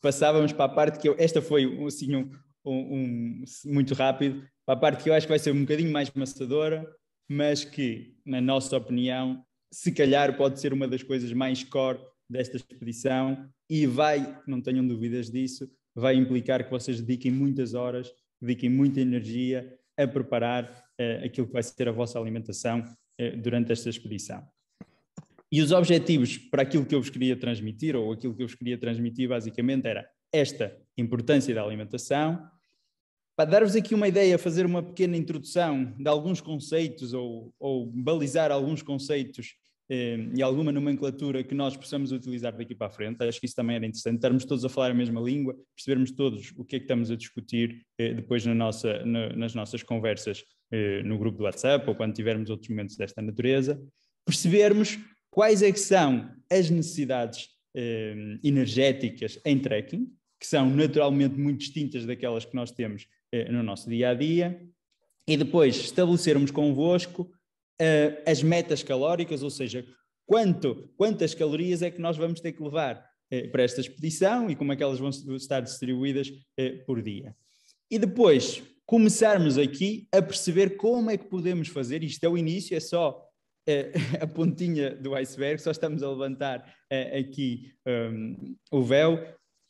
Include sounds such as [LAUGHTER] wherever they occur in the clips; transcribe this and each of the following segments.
passávamos para a parte que eu. Esta foi assim, um, um, muito rápido, para a parte que eu acho que vai ser um bocadinho mais maçadora, mas que, na nossa opinião, se calhar pode ser uma das coisas mais core desta expedição e vai, não tenham dúvidas disso, vai implicar que vocês dediquem muitas horas, dediquem muita energia a preparar eh, aquilo que vai ser a vossa alimentação eh, durante esta expedição. E os objetivos para aquilo que eu vos queria transmitir, ou aquilo que eu vos queria transmitir basicamente, era esta importância da alimentação. Para dar-vos aqui uma ideia, fazer uma pequena introdução de alguns conceitos ou, ou balizar alguns conceitos eh, e alguma nomenclatura que nós possamos utilizar daqui para a frente. Acho que isso também era interessante, estarmos todos a falar a mesma língua, percebermos todos o que é que estamos a discutir eh, depois na nossa, na, nas nossas conversas eh, no grupo do WhatsApp ou quando tivermos outros momentos desta natureza. Percebermos quais é são as necessidades eh, energéticas em trekking, que são naturalmente muito distintas daquelas que nós temos eh, no nosso dia a dia, e depois estabelecermos convosco eh, as metas calóricas, ou seja, quanto, quantas calorias é que nós vamos ter que levar eh, para esta expedição e como é que elas vão estar distribuídas eh, por dia. E depois começarmos aqui a perceber como é que podemos fazer, isto é o início, é só [LAUGHS] a pontinha do iceberg, só estamos a levantar aqui um, o véu,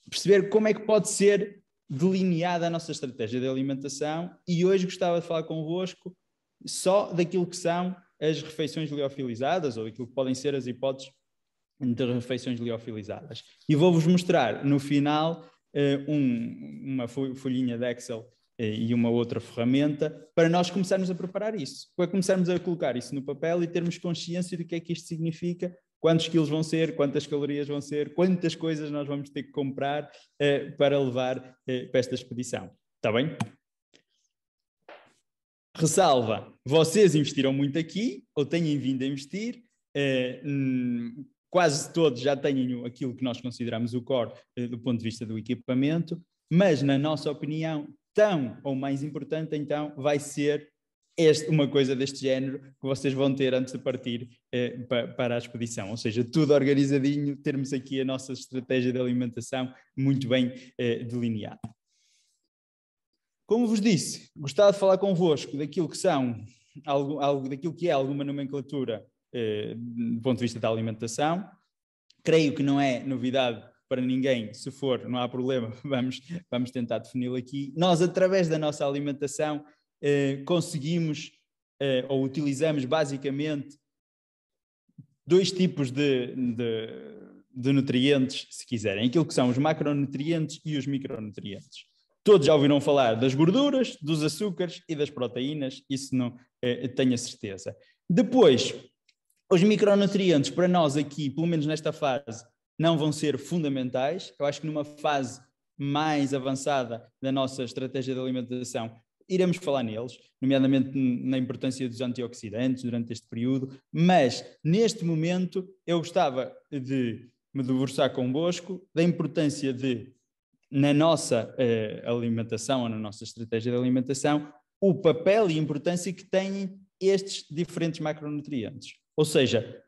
perceber como é que pode ser delineada a nossa estratégia de alimentação e hoje gostava de falar convosco só daquilo que são as refeições liofilizadas ou aquilo que podem ser as hipóteses de refeições liofilizadas. E vou-vos mostrar no final eh, um, uma folhinha de Excel eh, e uma outra ferramenta para nós começarmos a preparar isso, para começarmos a colocar isso no papel e termos consciência do que é que isto significa, quantos quilos vão ser, quantas calorias vão ser, quantas coisas nós vamos ter que comprar eh, para levar eh, para esta expedição. Está bem? Ressalva: vocês investiram muito aqui, ou têm vindo a investir. hum, quase todos já têm aquilo que nós consideramos o core do ponto de vista do equipamento, mas, na nossa opinião, tão ou mais importante então vai ser este, uma coisa deste género que vocês vão ter antes de partir eh, para, para a expedição. Ou seja, tudo organizadinho, termos aqui a nossa estratégia de alimentação muito bem eh, delineada. Como vos disse, gostava de falar convosco daquilo que são, algo, algo daquilo que é alguma nomenclatura eh, do ponto de vista da alimentação. Creio que não é novidade para ninguém, se for, não há problema, [LAUGHS] vamos, vamos tentar defini-lo aqui. Nós, através da nossa alimentação, eh, conseguimos eh, ou utilizamos basicamente dois tipos de, de, de, nutrientes, se quiserem, aquilo que são os macronutrientes e os micronutrientes. Todos já ouviram falar das gorduras, dos açúcares e das proteínas, isso não eh, tenho a certeza. Depois, os micronutrientes, para nós aqui, pelo menos nesta fase, não vão ser fundamentais. Eu acho que numa fase mais avançada da nossa estratégia de alimentação, iremos falar neles, nomeadamente na importância dos antioxidantes durante este período, mas neste momento eu gostava de me debruçar convosco da importância de, na nossa eh, alimentação ou na nossa estratégia de alimentação, o papel e importância que têm estes diferentes macronutrientes. Ou seja,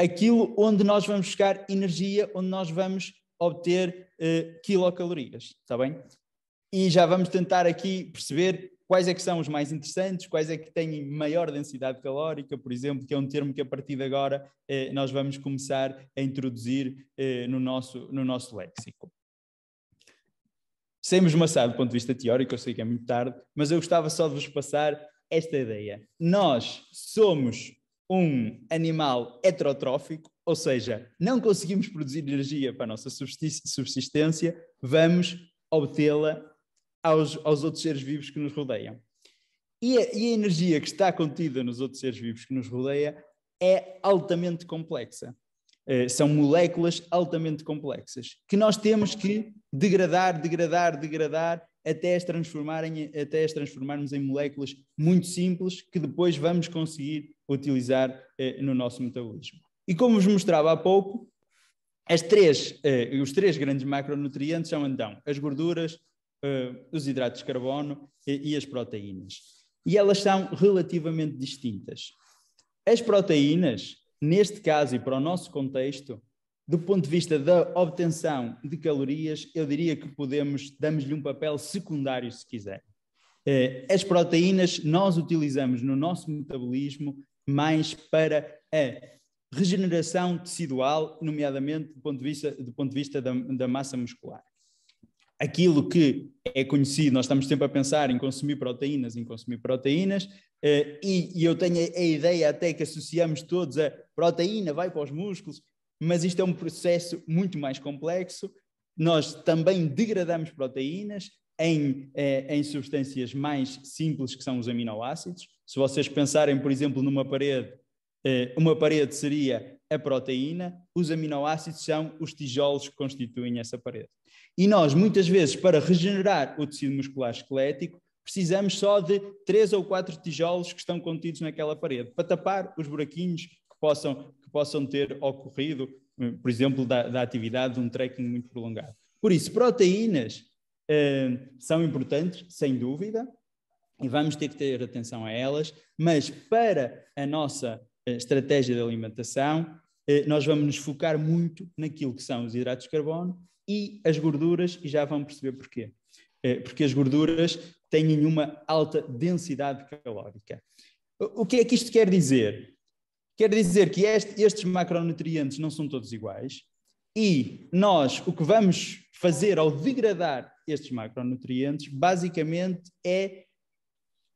aquilo onde nós vamos buscar energia, onde nós vamos obter uh, quilocalorias, está bem? E já vamos tentar aqui perceber quais é que são os mais interessantes, quais é que têm maior densidade calórica, por exemplo, que é um termo que a partir de agora eh, nós vamos começar a introduzir eh, no, nosso, no nosso léxico. Semos me do ponto de vista teórico, eu sei que é muito tarde, mas eu gostava só de vos passar esta ideia. Nós somos um animal heterotrófico, ou seja, não conseguimos produzir energia para a nossa subsistência, vamos obtê-la aos, aos outros seres vivos que nos rodeiam. E a, e a energia que está contida nos outros seres vivos que nos rodeia é altamente complexa. Eh, são moléculas altamente complexas que nós temos que degradar, degradar, degradar até as, transformarem, até as transformarmos em moléculas muito simples que depois vamos conseguir utilizar eh, no nosso metabolismo. E como vos mostrava há pouco, as três, eh, os três grandes macronutrientes são então as gorduras, eh, os hidratos de carbono e as proteínas. E elas são relativamente distintas. As proteínas, neste caso e para o nosso contexto, do ponto de vista da obtenção de calorias, eu diria que podemos, damos-lhe um papel secundário se quiser. Eh, as proteínas nós utilizamos no nosso metabolismo mais para a regeneração tecidual, nomeadamente do ponto de vista, do ponto de vista da, da massa muscular. Aquilo que é conhecido, nós estamos sempre a pensar em consumir proteínas, em consumir proteínas, eh, e, e eu tenho a ideia até que associamos todos a proteína vai para os músculos, mas isto é um processo muito mais complexo. Nós também degradamos proteínas em, eh, em substâncias mais simples, que são os aminoácidos. Se vocês pensarem, por exemplo, numa parede, eh, uma parede seria a proteína, os aminoácidos são os tijolos que constituem essa parede. E nós, muitas vezes, para regenerar o tecido muscular esquelético, precisamos só de três ou quatro tijolos que estão contidos naquela parede, para tapar os buraquinhos que possam que possam ter ocorrido, eh, por exemplo, da, da atividade de um trekking muito prolongado. Por isso, proteínas eh, são importantes, sem dúvida, e vamos ter que ter atenção a elas, mas para a nossa eh, estratégia de alimentação, eh, nós vamos nos focar muito naquilo que são os hidratos de carbono e as gorduras, e já vão perceber porquê. Eh, porque as gorduras têm uma alta densidade calórica. O que é que isto quer dizer? Quer dizer que este, estes macronutrientes não são todos iguais e nós o que vamos fazer ao degradar estes macronutrientes, basicamente é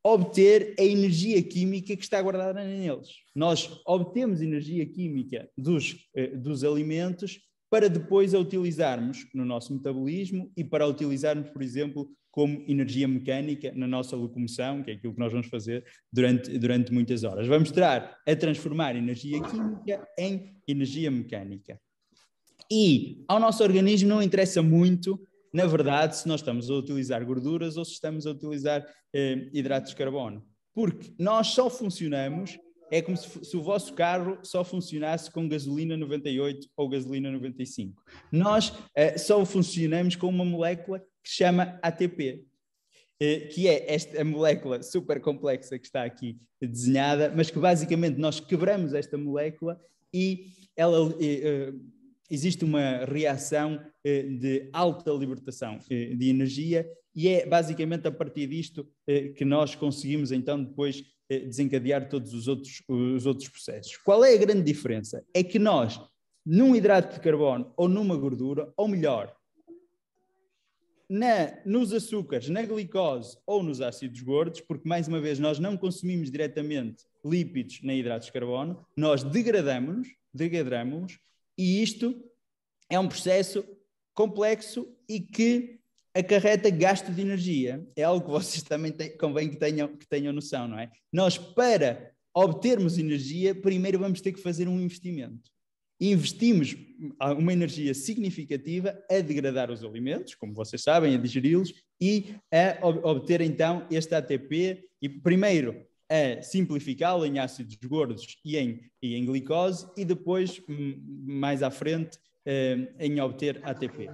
obter a energia química que está guardada neles. Nós obtemos energia química dos, eh, dos alimentos para depois a utilizarmos no nosso metabolismo e para utilizarmos, por exemplo, como energia mecânica na nossa locomoção, que é aquilo que nós vamos fazer durante, durante muitas horas. Vamos estar a transformar energia química em energia mecânica. E ao nosso organismo não interessa muito, na verdade, se nós estamos a utilizar gorduras ou se estamos a utilizar eh, hidratos de carbono. Porque nós só funcionamos é como se, se, o vosso carro só funcionasse com gasolina 98 ou gasolina 95. Nós eh, só funcionamos com uma molécula que se chama ATP, eh, que é esta molécula super complexa que está aqui desenhada, mas que basicamente nós quebramos esta molécula e ela eh, eh, existe uma reação de alta libertação de energia e é basicamente a partir disto que nós conseguimos então depois desencadear todos os outros, os outros processos. Qual é a grande diferença? É que nós, num hidrato de carbono ou numa gordura, ou melhor, na, nos açúcares, na glicose ou nos ácidos gordos, porque, mais uma vez, nós não consumimos diretamente lípidos nem hidratos de carbono, nós degradamos-nos, degradamos e isto é um processo complexo e que acarreta gasto de energia. É algo que vocês também convém que tenham, que tenham noção, não é? Nós, para obtermos energia, primeiro vamos ter que fazer um investimento investimos uma energia significativa a degradar os alimentos, como vocês sabem, a digeri-los e a obter então este ATP e primeiro a simplificá-lo em ácidos gordos e em, e em glicose e depois hum, mais à frente eh, em obter ATP.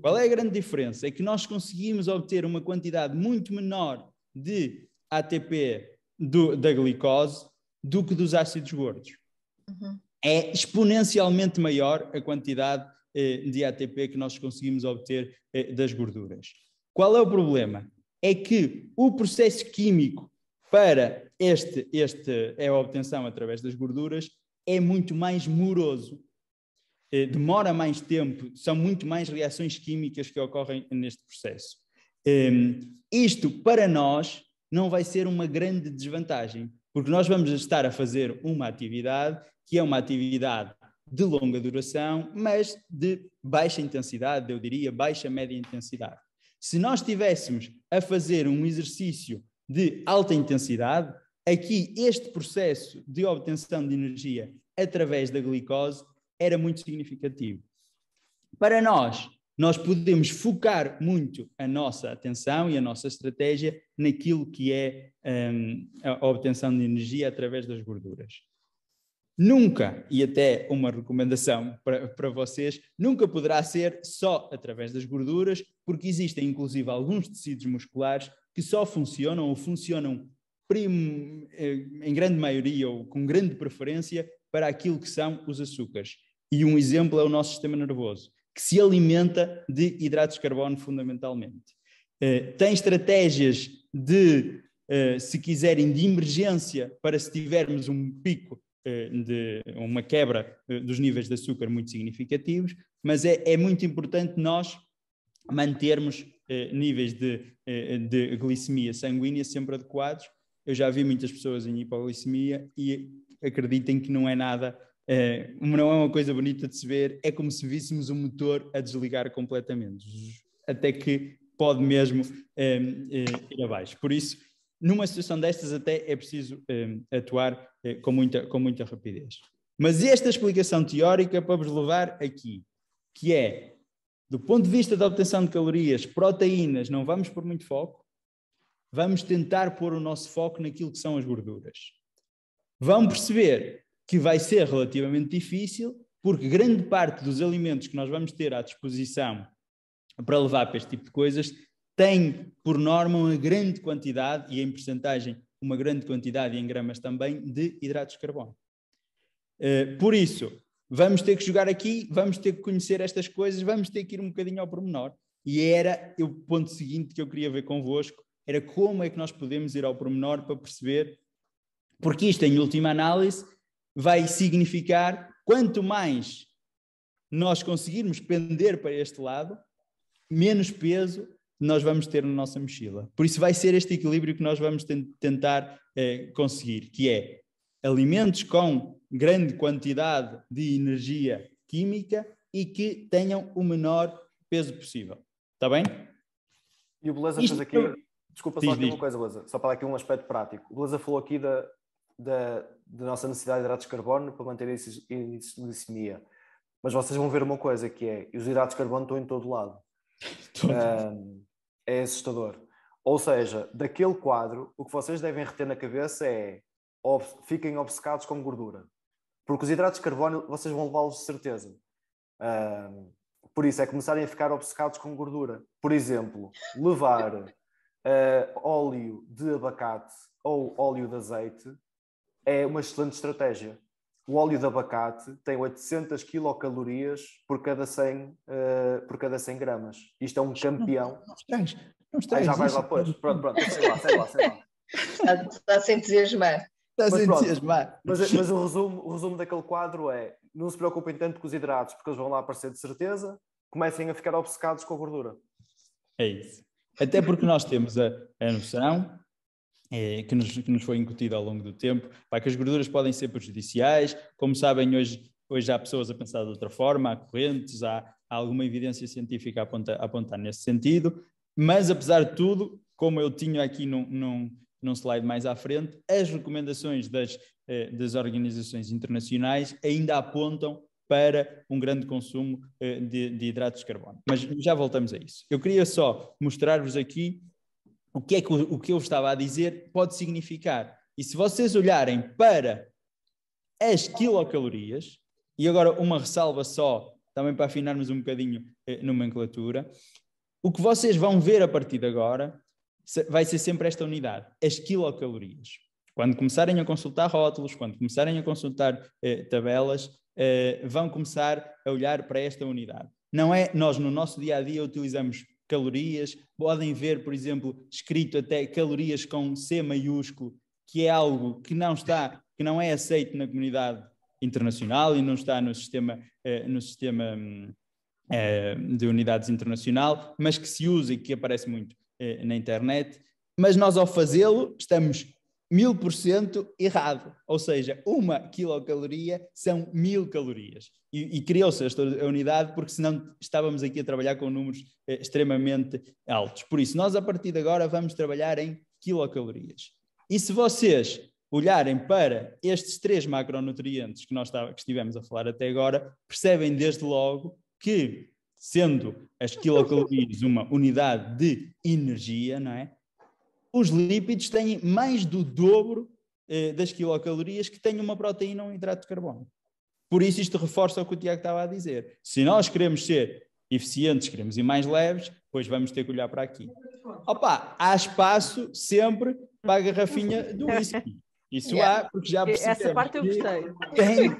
Qual é a grande diferença? É que nós conseguimos obter uma quantidade muito menor de ATP do, da glicose do que dos ácidos gordos. Uhum é exponencialmente maior a quantidade eh, de ATP que nós conseguimos obter eh, das gorduras. Qual é o problema? É que o processo químico para este, este é a obtenção através das gorduras é muito mais moroso, eh, demora mais tempo, são muito mais reações químicas que ocorrem neste processo. Ehm, isto para nós não vai ser uma grande desvantagem, porque nós vamos estar a fazer uma atividade que é uma atividade de longa duração, mas de baixa intensidade, eu diria, baixa média intensidade. Se nós estivéssemos a fazer um exercício de alta intensidade, aqui este processo de obtenção de energia através da glicose era muito significativo. Para nós, nós podemos focar muito a nossa atenção e a nossa estratégia naquilo que é um, a obtenção de energia através das gorduras. Nunca, e até uma recomendação para, vocês, nunca poderá ser só através das gorduras, porque existem inclusive alguns tecidos musculares que só funcionam ou funcionam prim, eh, em grande maioria ou com grande preferência para aquilo que são os açúcares. E um exemplo é o nosso sistema nervoso que se alimenta de hidratos de carbono fundamentalmente. Uh, tem estratégias de, uh, se quiserem, de emergência para se tivermos um pico uh, de uma quebra dos níveis de açúcar muito significativos, mas é, é muito importante nós mantermos níveis de, de glicemia sanguínea sempre adequados. Eu já vi muitas pessoas em hipoglicemia e acreditem que não é nada eh, não é uma coisa bonita de se ver, é como se víssemos o motor a desligar completamente, até que pode mesmo ehm, eh, ir abaixo. Por isso, numa situação destas, até é preciso ehm, atuar eh, com, muita, com muita rapidez. Mas esta explicação teórica para vos levar aqui, que é, do ponto de vista da obtenção de calorias, proteínas, não vamos por muito foco, vamos tentar pôr o nosso foco naquilo que são as gorduras. Vão perceber que vai ser relativamente difícil, porque grande parte dos alimentos que nós vamos ter à disposição para levar para este tipo de coisas tem, por norma, uma grande quantidade, e em percentagem uma grande quantidade, e em gramas também, de hidratos de carbono. Eh, por isso, vamos ter que jogar aqui, vamos ter que conhecer estas coisas, vamos ter que ir um bocadinho ao pormenor. E era o ponto seguinte que eu queria ver convosco, era como é que nós podemos ir ao pormenor para perceber, porque isto, em última análise, vai significar quanto mais nós conseguirmos pender para este lado, menos peso nós vamos ter na nossa mochila. Por isso vai ser este equilíbrio que nós vamos tentar eh, conseguir, que é alimentos com grande quantidade de energia química e que tenham o menor peso possível. Está bem? E o Beleza Isto... fez aqui. Desculpa diz, só aqui diz. uma coisa, Beleza, só para aqui um aspecto prático. O Beleza falou aqui da, da, da nossa necessidade de hidratos de carbono para manter esse índice de glicemia. Mas vocês vão ver uma coisa que é, os hidratos de carbono estão em todo lado. um, é assustador. Ou seja, daquele quadro, o que vocês devem reter na cabeça é ob fiquem obcecados com gordura. Porque os hidratos de carbono vocês vão levá-los de certeza. Um, por isso, é começarem a ficar obcecados com gordura. Por exemplo, levar uh, óleo de abacate ou óleo de azeite é uma excelente estratégia. O óleo de abacate tem 800 quilocalorias por cada 100, uh, eh, por cada 100 gramas. Isto é um campeão. Não, não tens, não tens. já vais lá depois. É pronto, pronto, sei lá, sei lá, sei lá. Está-se a entusiasmar. Mas, mas o, resumo, o resumo daquele quadro é: não se preocupem tanto com os hidratos, porque eles vão lá aparecer de certeza, comecem a ficar obcecados com a gordura. É isso. Até porque nós temos a, a noção é, que, nos, que nos foi incutida ao longo do tempo, para que as gorduras podem ser prejudiciais, como sabem hoje, hoje há pessoas a pensar de outra forma, há correntes, há, há alguma evidência científica a apontar, a apontar nesse sentido, mas apesar de tudo, como eu tinha aqui num, num, num slide mais à frente, as recomendações das, eh, das organizações internacionais ainda apontam para um grande consumo eh, de, de hidratos de carbono. Mas já voltamos a isso. Eu queria só mostrar-vos aqui o que é que o, o que eu estava a dizer pode significar. E se vocês olharem para as quilocalorias, e agora uma ressalva só, também para afinarmos um bocadinho a eh, nomenclatura, o que vocês vão ver a partir de agora vai ser sempre esta unidade, as quilocalorias. Quando começarem a consultar rótulos, quando começarem a consultar eh, tabelas, eh, vão começar a olhar para esta unidade. Não é nós no nosso dia a dia utilizamos calorias. Podem ver, por exemplo, escrito até calorias com C maiúsculo, que é algo que não está, que não é aceito na comunidade internacional e não está no sistema, eh, no sistema hum, eh, de unidades internacional, mas que se usa e que aparece muito eh, na internet. Mas nós, ao fazê-lo, estamos mil por cento errado. Ou seja, uma quilocaloria são mil calorias. E, e criou-se esta unidade porque senão estávamos aqui a trabalhar com números eh, extremamente altos. Por isso, nós a partir de agora vamos trabalhar em quilocalorias. E se vocês olharem para estes três macronutrientes que nós que estivemos a falar até agora, percebem desde logo que, sendo as quilocalorias uma unidade de energia, não é? os lípidos têm mais do dobro eh, das quilocalorias que tem uma proteína ou um hidrato de carbono. Por isso, isto reforça o que o Tiago estava a dizer. Se nós queremos ser eficientes, queremos ir mais leves, pois vamos ter que olhar para aqui. Opa, há espaço sempre para a garrafinha do whisky. Isso yeah. há, porque já percebemos. Essa parte eu gostei. Tem,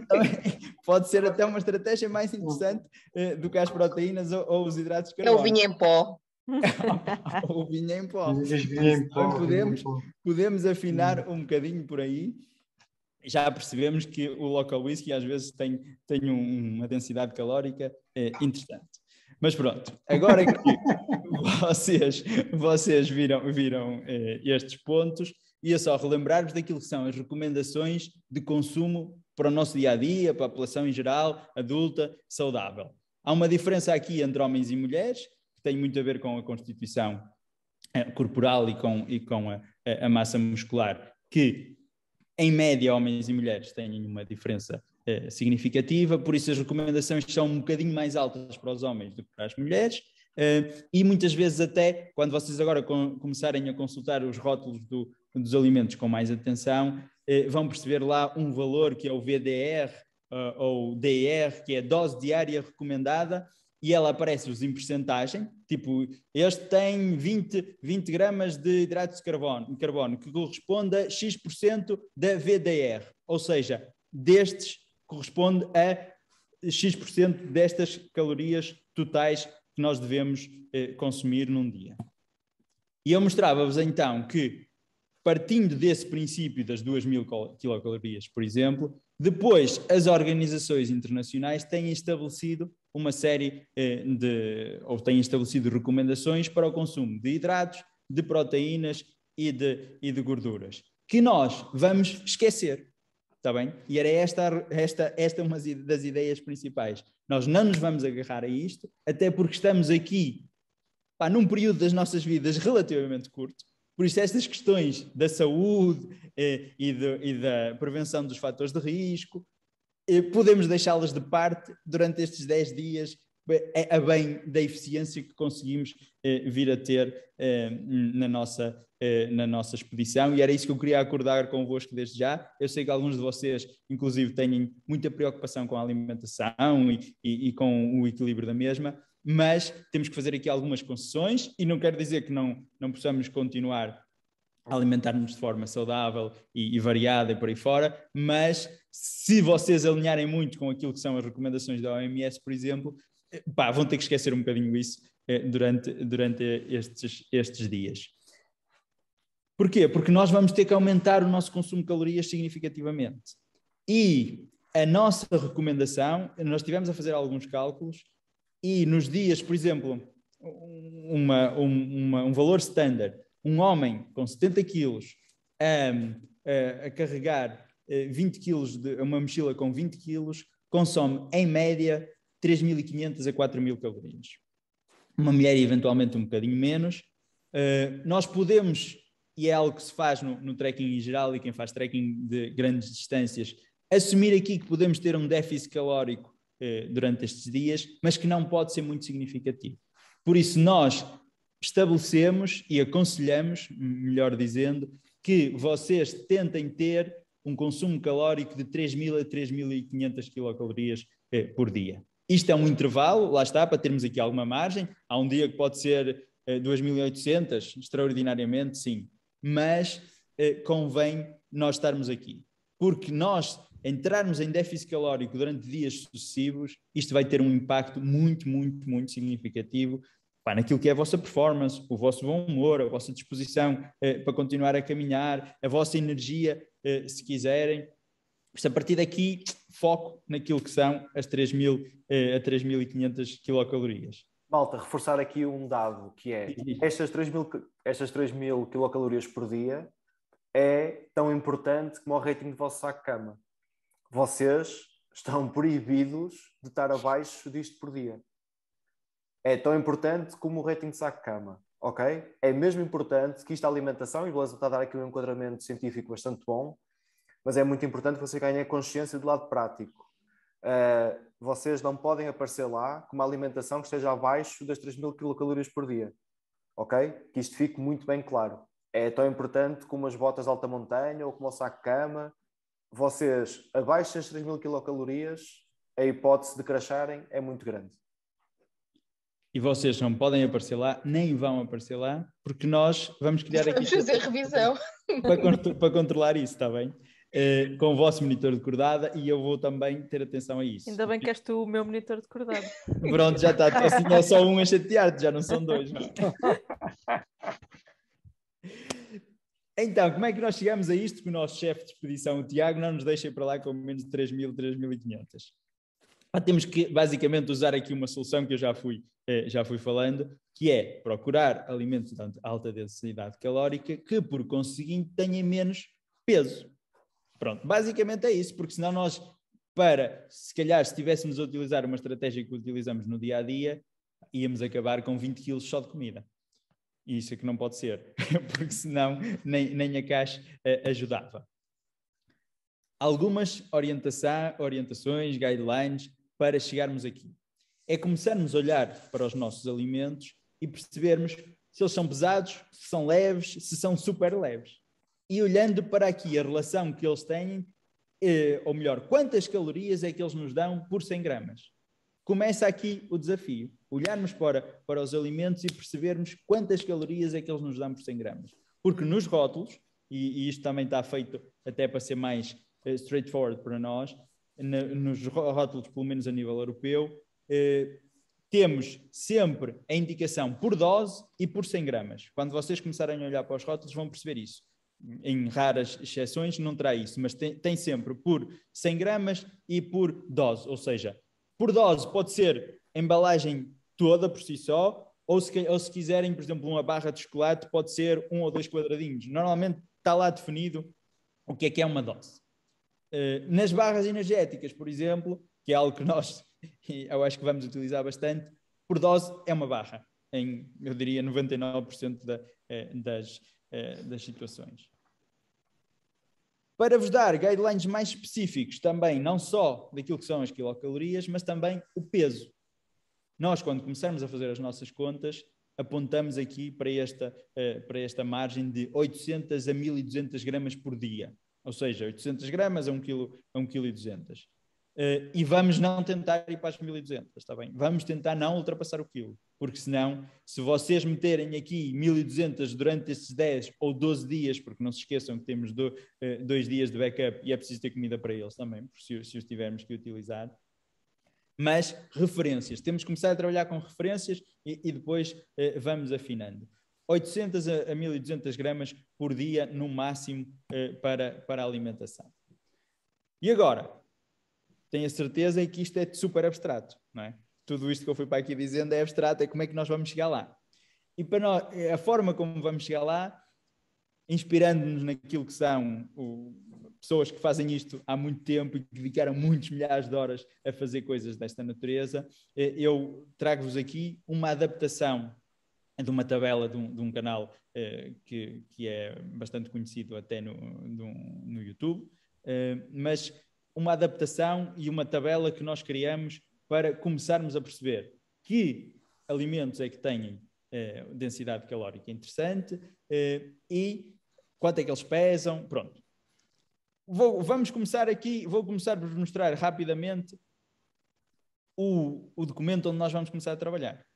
pode ser até uma estratégia mais interessante uh, do que as proteínas ou, ou os hidratos de carbono. É o vinho em pó. [LAUGHS] o vinho é em pó. Vinho é em é pó podemos, podemos afinar um bocadinho por aí. Já percebemos que o local whisky às vezes tem, tem uma densidade calórica é, interessante. Mas pronto, agora que [LAUGHS] vocês, vocês viram, viram estes pontos, ia só relembrar-vos daquilo que são as recomendações de consumo para o nosso dia a dia, para a população em geral, adulta, saudável. Há uma diferença aqui entre homens e mulheres, que tem muito a ver com a constituição eh, corporal e com, e com a, a massa muscular, que em média homens e mulheres têm uma diferença eh, significativa, por isso as recomendações são um bocadinho mais altas para os homens do que para as mulheres, eh, e muitas vezes até, quando vocês agora com, começarem a consultar os rótulos do, dos alimentos com mais atenção, eh, vão perceber lá um valor que é o VDR, uh, eh, ou DR, que é a dose diária recomendada, e ela aparece-vos em porcentagem tipo, este tem 20, 20 gramas de hidratos de carbono, de carbono, que corresponde a X% da VDR, ou seja, destes corresponde a X% destas calorias totais que nós devemos eh, consumir num dia. E eu mostrava-vos então que, partindo desse princípio das 2.000 quilocalorias, por exemplo, depois as organizações internacionais têm estabelecido uma série eh, de, ou têm estabelecido recomendações para o consumo de hidratos, de proteínas e de, e de gorduras, que nós vamos esquecer. Está bem? E era esta, esta, esta é uma das ideias principais. Nós não nos vamos agarrar a isto, até porque estamos aqui pá, num período das nossas vidas relativamente curto, por isso, estas questões da saúde eh, e, de, e, da prevenção dos fatores de risco, podemos deixá-las de parte durante estes 10 dias é a bem da eficiência que conseguimos eh, vir a ter eh, na nossa, eh, na nossa expedição. E era isso que eu queria acordar convosco desde já. Eu sei que alguns de vocês, inclusive, têm muita preocupação com a alimentação e, e, e com o equilíbrio da mesma, mas temos que fazer aqui algumas concessões e não quero dizer que não, não possamos continuar alimentar-nos de forma saudável e, e, variada e por aí fora, mas se vocês alinharem muito com aquilo que são as recomendações da OMS, por exemplo, eh, pá, vão ter que esquecer um bocadinho isso eh, durante, durante estes, estes dias. Porquê? Porque nós vamos ter que aumentar o nosso consumo de calorias significativamente. E a nossa recomendação, nós estivemos a fazer alguns cálculos, e nos dias, por exemplo, uma, um, uma, um valor standard um homem com 70 quilos a, a carregar 20 eh, quilos de uma mochila com 20 quilos consome em média 3.500 a 4.000 calorias. Uma mulher eventualmente um bocadinho menos. Uh, nós podemos, e é algo que se faz no, no trekking em geral e quem faz trekking de grandes distâncias, assumir aqui que podemos ter um déficit calórico uh, durante estes dias, mas que não pode ser muito significativo. Por isso, nós estabelecemos e aconselhamos, melhor dizendo, que vocês tentem ter um consumo calórico de 3.000 a 3.500 quilocalorias eh, por dia. Isto é um intervalo, lá está, para termos aqui alguma margem. Há um dia que pode ser 2.800, eh, extraordinariamente, sim. Mas eh, convém nós estarmos aqui. Porque nós entrarmos em déficit calórico durante dias sucessivos, isto vai ter um impacto muito, muito, muito significativo pá, naquilo que é a vossa performance, o vosso bom humor, a vossa disposição eh, para continuar a caminhar, a vossa energia, eh, se quiserem. Portanto, a partir daqui, foco naquilo que são as 3.000 eh, a 3.500 quilocalorias. Malta, reforçar aqui um dado que é estas 3.000 estas quilocalorias por dia é tão importante como o rating do vosso saco-cama. Vocês estão proibidos de estar abaixo disto por dia é tão importante como o rating de saco-cama, ok? É mesmo importante que isto a alimentação, e o Beleza está a dar aqui um enquadramento científico bastante bom, mas é muito importante que você ganhe a consciência do lado prático. Uh, vocês não podem aparecer lá com uma alimentação que esteja abaixo das mil quilocalorias por dia, ok? Que isto fique muito bem claro. É tão importante como as botas de alta montanha ou como o saco-cama. Vocês, abaixo das mil quilocalorias, a hipótese de cracharem é muito grande e vocês não podem aparecer lá, nem vão aparecer lá, porque nós vamos criar aqui. Vamos fazer revisão. Para, contro para, controlar isso, está bem? Uh, com o vosso monitor de cordada e eu vou também ter atenção a isso. Ainda bem que és tu o meu monitor de cordada. [LAUGHS] Pronto, já está. Tá assim é só um a chatear já não são dois. Não. É? [LAUGHS] Então, como é que nós chegamos a isto que o nosso chefe de expedição, o Tiago, não nos deixa ir para lá com menos de 3.000, mil, 3.500? temos que basicamente usar aqui uma solução que eu já fui, eh, já fui falando, que é procurar alimentos de alta densidade calórica que, por conseguinte, tenham menos peso. Pronto, basicamente é isso, porque senão nós, para, se calhar, se estivéssemos a utilizar uma estratégia que utilizamos no dia a dia, íamos acabar com 20 quilos só de comida. E isso é que não pode ser, [LAUGHS] porque senão nem, nem a caixa eh, ajudava algumas orientações, guidelines para chegarmos aqui? É começarmos a olhar para os nossos alimentos e percebermos se eles são pesados, se são leves, se são super leves. E olhando para aqui a relação que eles têm, eh, ou melhor, quantas calorias é que eles nos dão por 100 gramas. Começa aqui o desafio, olharmos para, para os alimentos e percebermos quantas calorias é que eles nos dão por 100 gramas. Porque nos rótulos, e, e isto também está feito até para ser mais uh, straightforward para nós, na, nos rótulos, pelo menos a nível europeu, eh, temos sempre a indicação por dose e por 100 gramas. Quando vocês começarem a olhar para os rótulos, vão perceber isso. Em raras exceções, não terá isso, mas tem, tem sempre por 100 gramas e por dose. Ou seja, por dose pode ser a embalagem toda por si só, ou se, ou se quiserem, por exemplo, uma barra de chocolate, pode ser um ou dois quadradinhos. Normalmente está lá definido o que é que é uma dose. Eh, nas barras energéticas, por exemplo, que é algo que nós, [LAUGHS] eu acho que vamos utilizar bastante, por dose é uma barra, em, eu diria, 99% da, eh, das, eh, das situações. Para vos dar guidelines mais específicos também, não só daquilo que são as quilocalorias, mas também o peso. Nós, quando começarmos a fazer as nossas contas, apontamos aqui para esta, para esta margem de 800 a 1200 gramas por dia ou seja, 800 gramas a 1 kg a 1,2 kg. Uh, e vamos não tentar ir para as 1200, está bem? Vamos tentar não ultrapassar o quilo, porque senão, se vocês meterem aqui 1200 durante esses 10 ou 12 dias, porque não se esqueçam que temos do, uh, dois dias de backup e é preciso ter comida para eles também, se, se os tivermos que utilizar, mas referências. Temos que começar a trabalhar com referências e, e depois eh, vamos afinando. 800 a 1200 gramas por dia, no máximo, eh, para, para a alimentação. E agora, tenho a certeza que isto é super abstrato, não é? Tudo isto que eu fui para aqui dizendo é abstrato, é como é que nós vamos chegar lá. E para nós, a forma como vamos chegar lá, inspirando-nos naquilo que são o, pessoas que fazem isto há muito tempo e que dedicaram muitos milhares de horas a fazer coisas desta natureza, eh, eu trago-vos aqui uma adaptação é de uma tabela de um, de um canal uh, que, que é bastante conhecido até no, no, no YouTube, uh, mas uma adaptação e uma tabela que nós criamos para começarmos a perceber que alimentos é que têm uh, densidade calórica interessante e quanto é que eles pesam, pronto. Vou, vamos começar aqui, vou começar por mostrar rapidamente o, o documento onde nós vamos começar a trabalhar.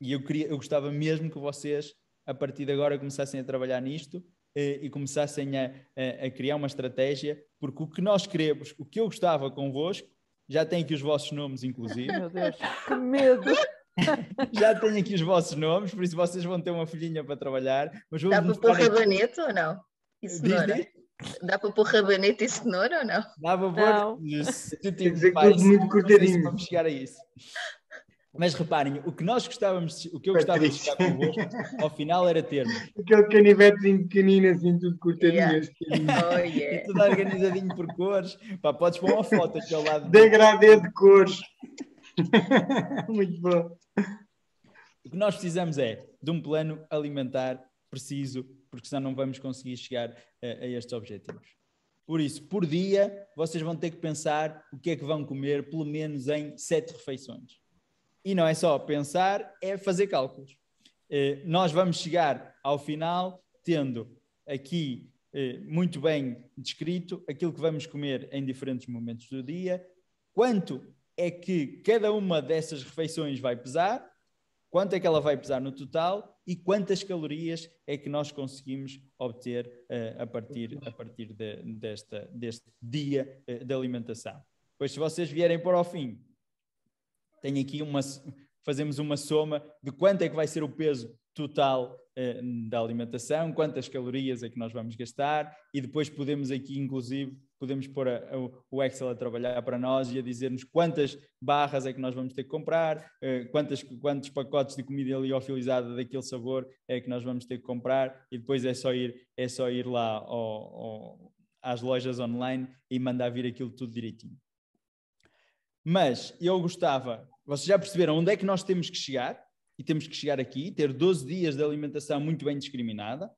E eu, queria, eu gostava mesmo que vocês, a partir de agora, começassem a trabalhar nisto eh, e, começassem a, a, a, criar uma estratégia, porque o que nós queremos, o que eu gostava convosco, já tem aqui os vossos nomes, inclusive. [LAUGHS] Meu Deus, que medo! [LAUGHS] já tenho aqui os vossos nomes, por isso vocês vão ter uma folhinha para trabalhar. Mas Dá para pôr rabanete ou não? Isso Diz, diz? Dá para pôr rabanete e cenoura ou não? Dá para pôr. Não. Isso, tipo, que muito cortadinho. Vamos chegar a isso. Mas reparem, o que nós gostávamos, o que eu gostava de estar convosco, ao final era termos. [LAUGHS] Aquele canivetezinho pequenino, assim, tudo cortadinho. Yeah. [LAUGHS] Oh, yeah. tudo organizadinho por cores. Pá, podes pôr uma foto aqui ao lado. Degradê de cores. [LAUGHS] Muito bom. O que nós precisamos é de um plano alimentar preciso, porque senão não vamos conseguir chegar a, a estes objetivos. Por isso, por dia, vocês vão ter que pensar o que é que vão comer, pelo menos em sete refeições. E não é só pensar, é fazer cálculos. Eh, nós vamos chegar ao final tendo aqui eh, muito bem descrito aquilo que vamos comer em diferentes momentos do dia, quanto é que cada uma dessas refeições vai pesar, quanto é que ela vai pesar no total e quantas calorias é que nós conseguimos obter eh, a partir, a partir de, desta, deste dia uh, de alimentação. Pois se vocês vierem para o fim tenho aqui uma, fazemos uma soma de quanto é que vai ser o peso total eh, da alimentação, quantas calorias é que nós vamos gastar e depois podemos aqui, inclusive, podemos pôr a, a, o Excel a trabalhar para nós e a dizer-nos quantas barras é que nós vamos ter que comprar, eh, quantas, quantos pacotes de comida liofilizada daquele sabor é que nós vamos ter que comprar e depois é só ir, é só ir lá ao, ao, às lojas online e mandar vir aquilo tudo direitinho. Mas eu gostava, vocês já perceberam onde é que nós temos que chegar, e temos que chegar aqui, ter 12 dias de alimentação muito bem discriminada.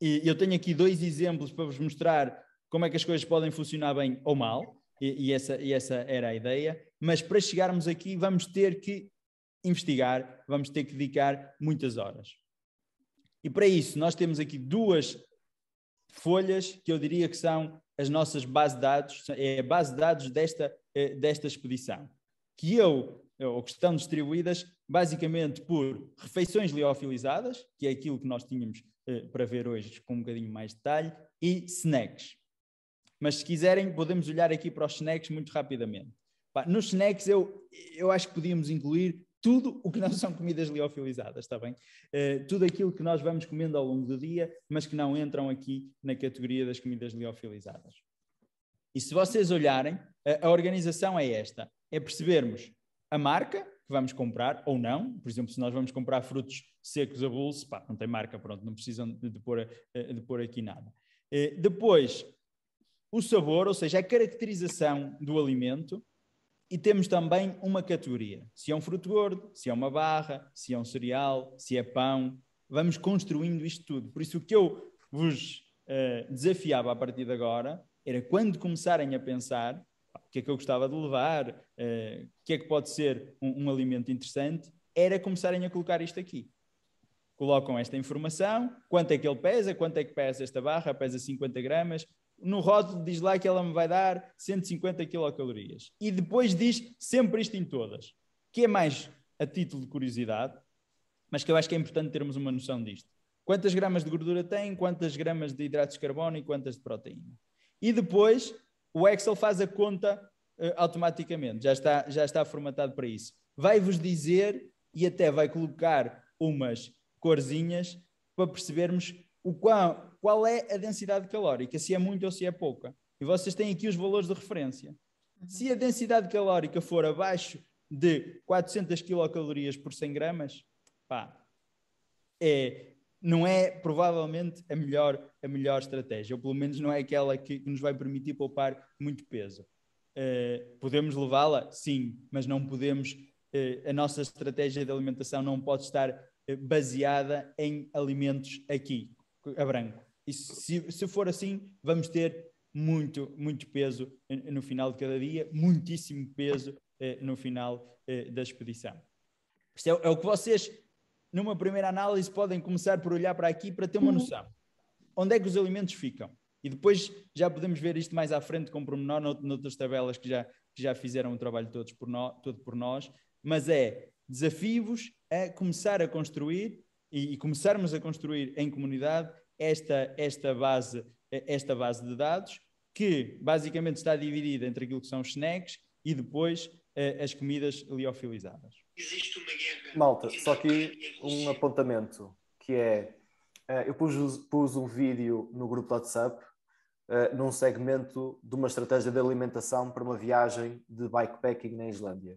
E eu tenho aqui dois exemplos para vos mostrar como é que as coisas podem funcionar bem ou mal, e, e, essa, e essa era a ideia. Mas para chegarmos aqui, vamos ter que investigar, vamos ter que dedicar muitas horas. E para isso, nós temos aqui duas folhas que eu diria que são as nossas bases de dados, é a base de dados desta eh, desta expedição, que eu, eh, ou que estão distribuídas basicamente por refeições liofilizadas, que é aquilo que nós tínhamos eh, para ver hoje com um bocadinho mais de detalhe, e snacks. Mas se quiserem, podemos olhar aqui para os snacks muito rapidamente. Nos snacks, eu, eu acho que podíamos incluir tudo o que não são comidas liofilizadas, está bem? tudo aquilo que nós vamos comendo ao longo do dia, mas que não entram aqui na categoria das comidas liofilizadas. E se vocês olharem, a, organização é esta: é percebermos a marca que vamos comprar ou não. Por exemplo, se nós vamos comprar frutos secos a bolso, pá, não tem marca, pronto, não precisam de, de, pôr, de pôr aqui nada. Eh, depois, o sabor, ou seja, a caracterização do alimento. E temos também uma categoria: se é um fruto gordo, se é uma barra, se é um cereal, se é pão. Vamos construindo isto tudo. Por isso, o que eu vos uh, desafiava a partir de agora era quando começarem a pensar o que é que eu gostava de levar, uh, o que é que pode ser um, um alimento interessante, era começarem a colocar isto aqui. Colocam esta informação, quanto é que ele pesa, quanto é que pesa esta barra, pesa 50 gramas, no rótulo diz lá que ela me vai dar 150 quilocalorias. E depois diz sempre isto em todas, que é mais a título de curiosidade, mas que eu acho que é importante termos uma noção disto. Quantas gramas de gordura tem, quantas gramas de hidratos de carbono e quantas de proteína e depois o Excel faz a conta uh, automaticamente, já está, já está formatado para isso. Vai-vos dizer e até vai colocar umas corzinhas para percebermos o qual qual é a densidade calórica, se é muito ou se é pouca. E vocês têm aqui os valores de referência. Uhum. Se a densidade calórica for abaixo de 400 kcal por 100 gramas, pá, é, não é provavelmente a melhor, a melhor estratégia, ou pelo menos não é aquela que, nos vai permitir poupar muito peso. Uh, podemos levá-la? Sim, mas não podemos. Uh, a nossa estratégia de alimentação não pode estar uh, baseada em alimentos aqui, a branco. E se, se for assim, vamos ter muito, muito peso no final de cada dia, muitíssimo peso no final da expedição. Isto é, é o que vocês numa primeira análise, podem começar por olhar para aqui para ter uma uhum. noção. Onde é que os alimentos ficam? E depois já podemos ver isto mais à frente com pormenor noutras tabelas que já, que já fizeram o trabalho todos por no, todo por nós, mas é desafios a começar a construir e, e começarmos a construir em comunidade esta, esta, base, esta base de dados que basicamente está dividida entre aquilo que são os snacks e depois eh, as comidas liofilizadas. Existe uma guerra. Malta, só que um apontamento que é. Eh, eu pus, pus um vídeo no grupo do WhatsApp eh, num segmento de uma estratégia de alimentação para uma viagem de bikepacking na Islândia.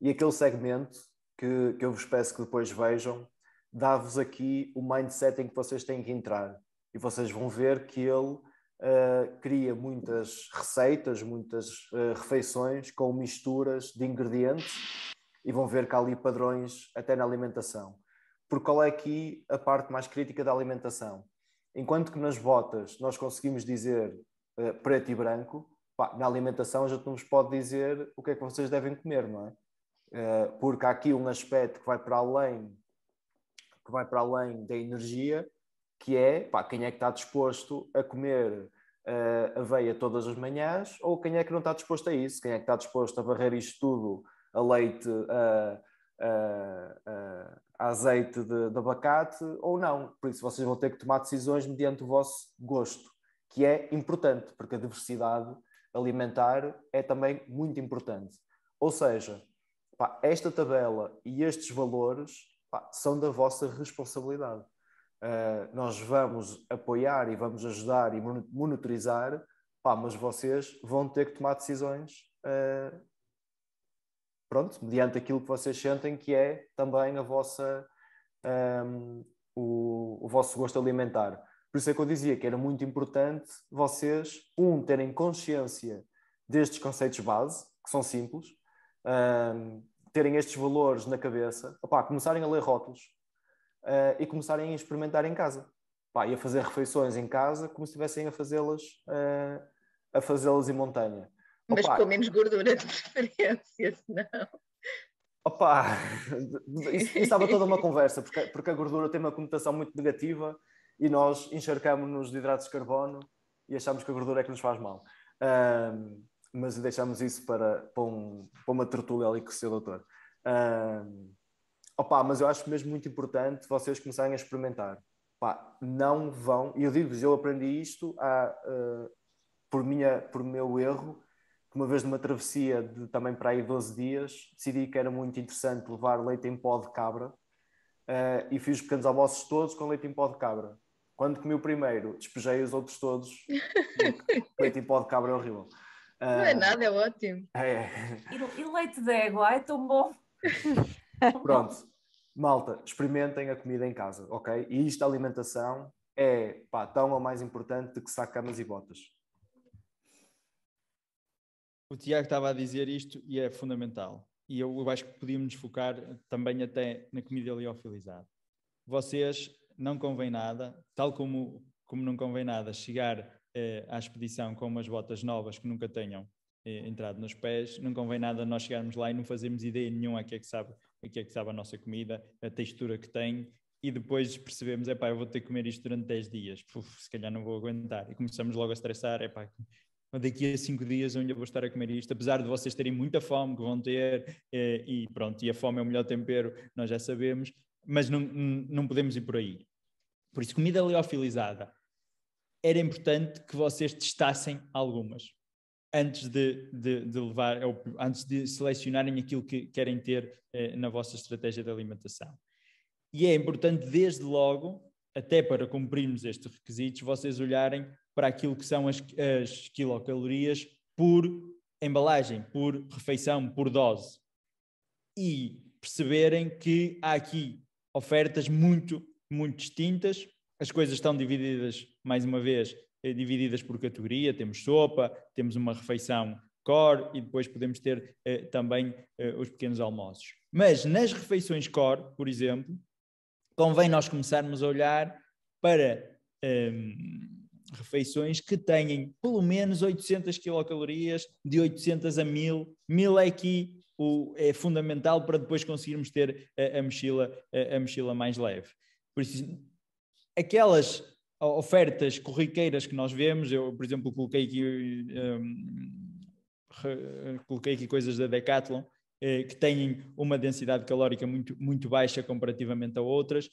E aquele segmento que, que eu vos peço que depois vejam, dá-vos aqui o mindset em que vocês têm que entrar. E vocês vão ver que ele uh, cria muitas receitas, muitas uh, refeições com misturas de ingredientes e vão ver que há ali padrões até na alimentação. Por qual é aqui a parte mais crítica da alimentação? Enquanto que nas botas nós conseguimos dizer uh, preto e branco, pá, na alimentação já não nos pode dizer o que é que vocês devem comer, não é? Uh, porque há aqui um aspecto que vai para além que vai para além da energia, que é pá, quem é que está disposto a comer uh, aveia todas as manhãs ou quem é que não está disposto a isso, quem é que está disposto a varrer isto tudo a leite, a, a, a azeite de, de abacate ou não. Por isso, vocês vão ter que tomar decisões mediante o vosso gosto, que é importante, porque a diversidade alimentar é também muito importante. Ou seja, pá, esta tabela e estes valores pá, são da vossa responsabilidade. Uh, nós vamos apoiar e vamos ajudar e monitorizar, pá, mas vocês vão ter que tomar decisões uh, pronto, mediante aquilo que vocês sentem que é também a vossa, um, o, o vosso gosto alimentar. Por isso é que eu dizia que era muito importante vocês, um, terem consciência destes conceitos base, que são simples, um, terem estes valores na cabeça, opá, começarem a ler rótulos uh, e começarem a experimentar em casa. Opá, e a fazer refeições em casa como se estivessem a fazê-las uh, a fazê-las em montanha. Mas Opa. com menos gordura de [LAUGHS] preferência, senão. Opa! [LAUGHS] Isso, estava toda uma conversa, porque, porque a gordura tem uma conotação muito negativa e nós encharcamos-nos de hidratos de carbono e achamos que a gordura é que nos faz mal. Um, mas deixamos isso para, para, um, para uma tertúlia ali com o seu doutor. Um, opa, mas eu acho mesmo muito importante vocês começarem a experimentar. Opa, não vão, e eu digo-vos, eu aprendi isto a, uh, por, minha, por meu erro uma vez numa travessia de também para aí 12 dias, decidi que era muito interessante levar leite em pó de cabra uh, e fiz os pequenos almoços todos com leite em pó de cabra. Quando comi o primeiro, despejei os outros todos. [LAUGHS] leite em pó de cabra é horrível. Uh, não é eh, nada, é ótimo. É. é. E, leite de égua, é tão bom. [LAUGHS] Pronto, malta, experimentem a comida em casa, ok? E isto, a alimentação, é pá, tão ou mais importante do que sacamas e botas. O Tiago estava a dizer isto e é fundamental. E eu, acho que podíamos focar também até na comida liofilizada. Vocês não convém nada, tal como, como não convém nada chegar eh, à expedição com umas botas novas que nunca tenham eh, entrado nos pés, não convém nada nós chegarmos lá e não fazermos ideia nenhuma a que é que sabe, a que é que sabe a nossa comida, a textura que tem, e depois percebemos, é pá, eu vou ter que comer isto durante 10 dias, Puf, se calhar não vou aguentar, e começamos logo a estressar, é pá, daqui a cinco dias eu ainda vou estar a comer isto, apesar de vocês terem muita fome, que vão ter, eh, e pronto, e a fome é o melhor tempero, nós já sabemos, mas não, não podemos ir por aí. Por isso, comida leofilizada. Era importante que vocês testassem algumas antes de, de, de levar, antes de selecionarem aquilo que querem ter eh, na vossa estratégia de alimentação. E é importante, desde logo, até para cumprirmos estes requisitos, vocês olharem para aquilo que são as, as quilocalorias por embalagem, por refeição, por dose. E perceberem que há aqui ofertas muito, muito distintas. As coisas estão divididas, mais uma vez, eh, divididas por categoria. Temos sopa, temos uma refeição core e depois podemos ter eh, também eh, os pequenos almoços. Mas nas refeições core, por exemplo, convém nós começarmos a olhar para ehm, refeições que têm pelo menos 800 quilocalorias, de 800 a 1000. 1000 é aqui o, é fundamental para depois conseguirmos ter a, a mochila, a, a, mochila mais leve. Por isso, aquelas ofertas corriqueiras que nós vemos, eu, por exemplo, coloquei aqui, um, coloquei aqui coisas da Decathlon, eh, que têm uma densidade calórica muito, muito baixa comparativamente a outras,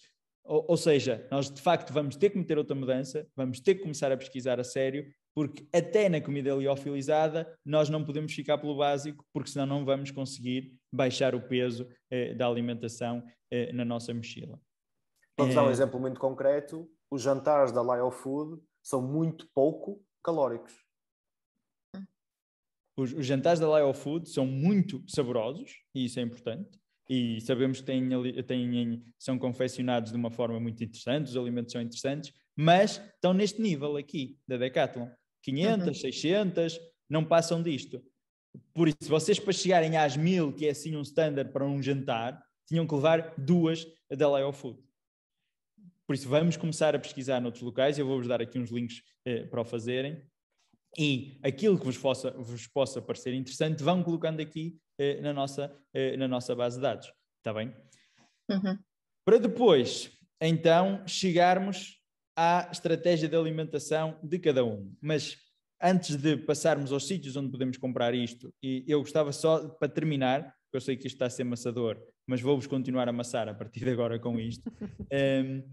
ou, ou, seja, nós de facto vamos ter que meter outra mudança, vamos ter que começar a pesquisar a sério, porque até na comida liofilizada nós não podemos ficar pelo básico, porque senão não vamos conseguir baixar o peso eh, da alimentação eh, na nossa mochila. Vamos é... dar um eh, exemplo muito concreto: os jantares da Lio Food são muito pouco calóricos. Os, os jantares da Lio Food são muito saborosos, e isso é importante e sabemos que têm, têm, são confeccionados de uma forma muito interessante, os alimentos são interessantes, mas estão neste nível aqui da Decathlon. 500, uhum. 600, não passam disto. Por isso, vocês para chegarem às 1000, que é assim um standard para um jantar, tinham que levar duas da Leo Food. Por isso, vamos começar a pesquisar noutros locais. Eu vou-vos dar aqui uns links eh, para o fazerem. E aquilo que vos possa, vos possa parecer interessante, vão colocando aqui eh, na, nossa, eh, na nossa base de dados. Está bem? Uhum. Para depois, então, chegarmos à estratégia de alimentação de cada um. Mas antes de passarmos aos sítios onde podemos comprar isto, e eu gostava só, para terminar, eu sei que isto está a ser amassador, mas vou-vos continuar a amassar a partir de agora com isto. Um, [LAUGHS] ehm,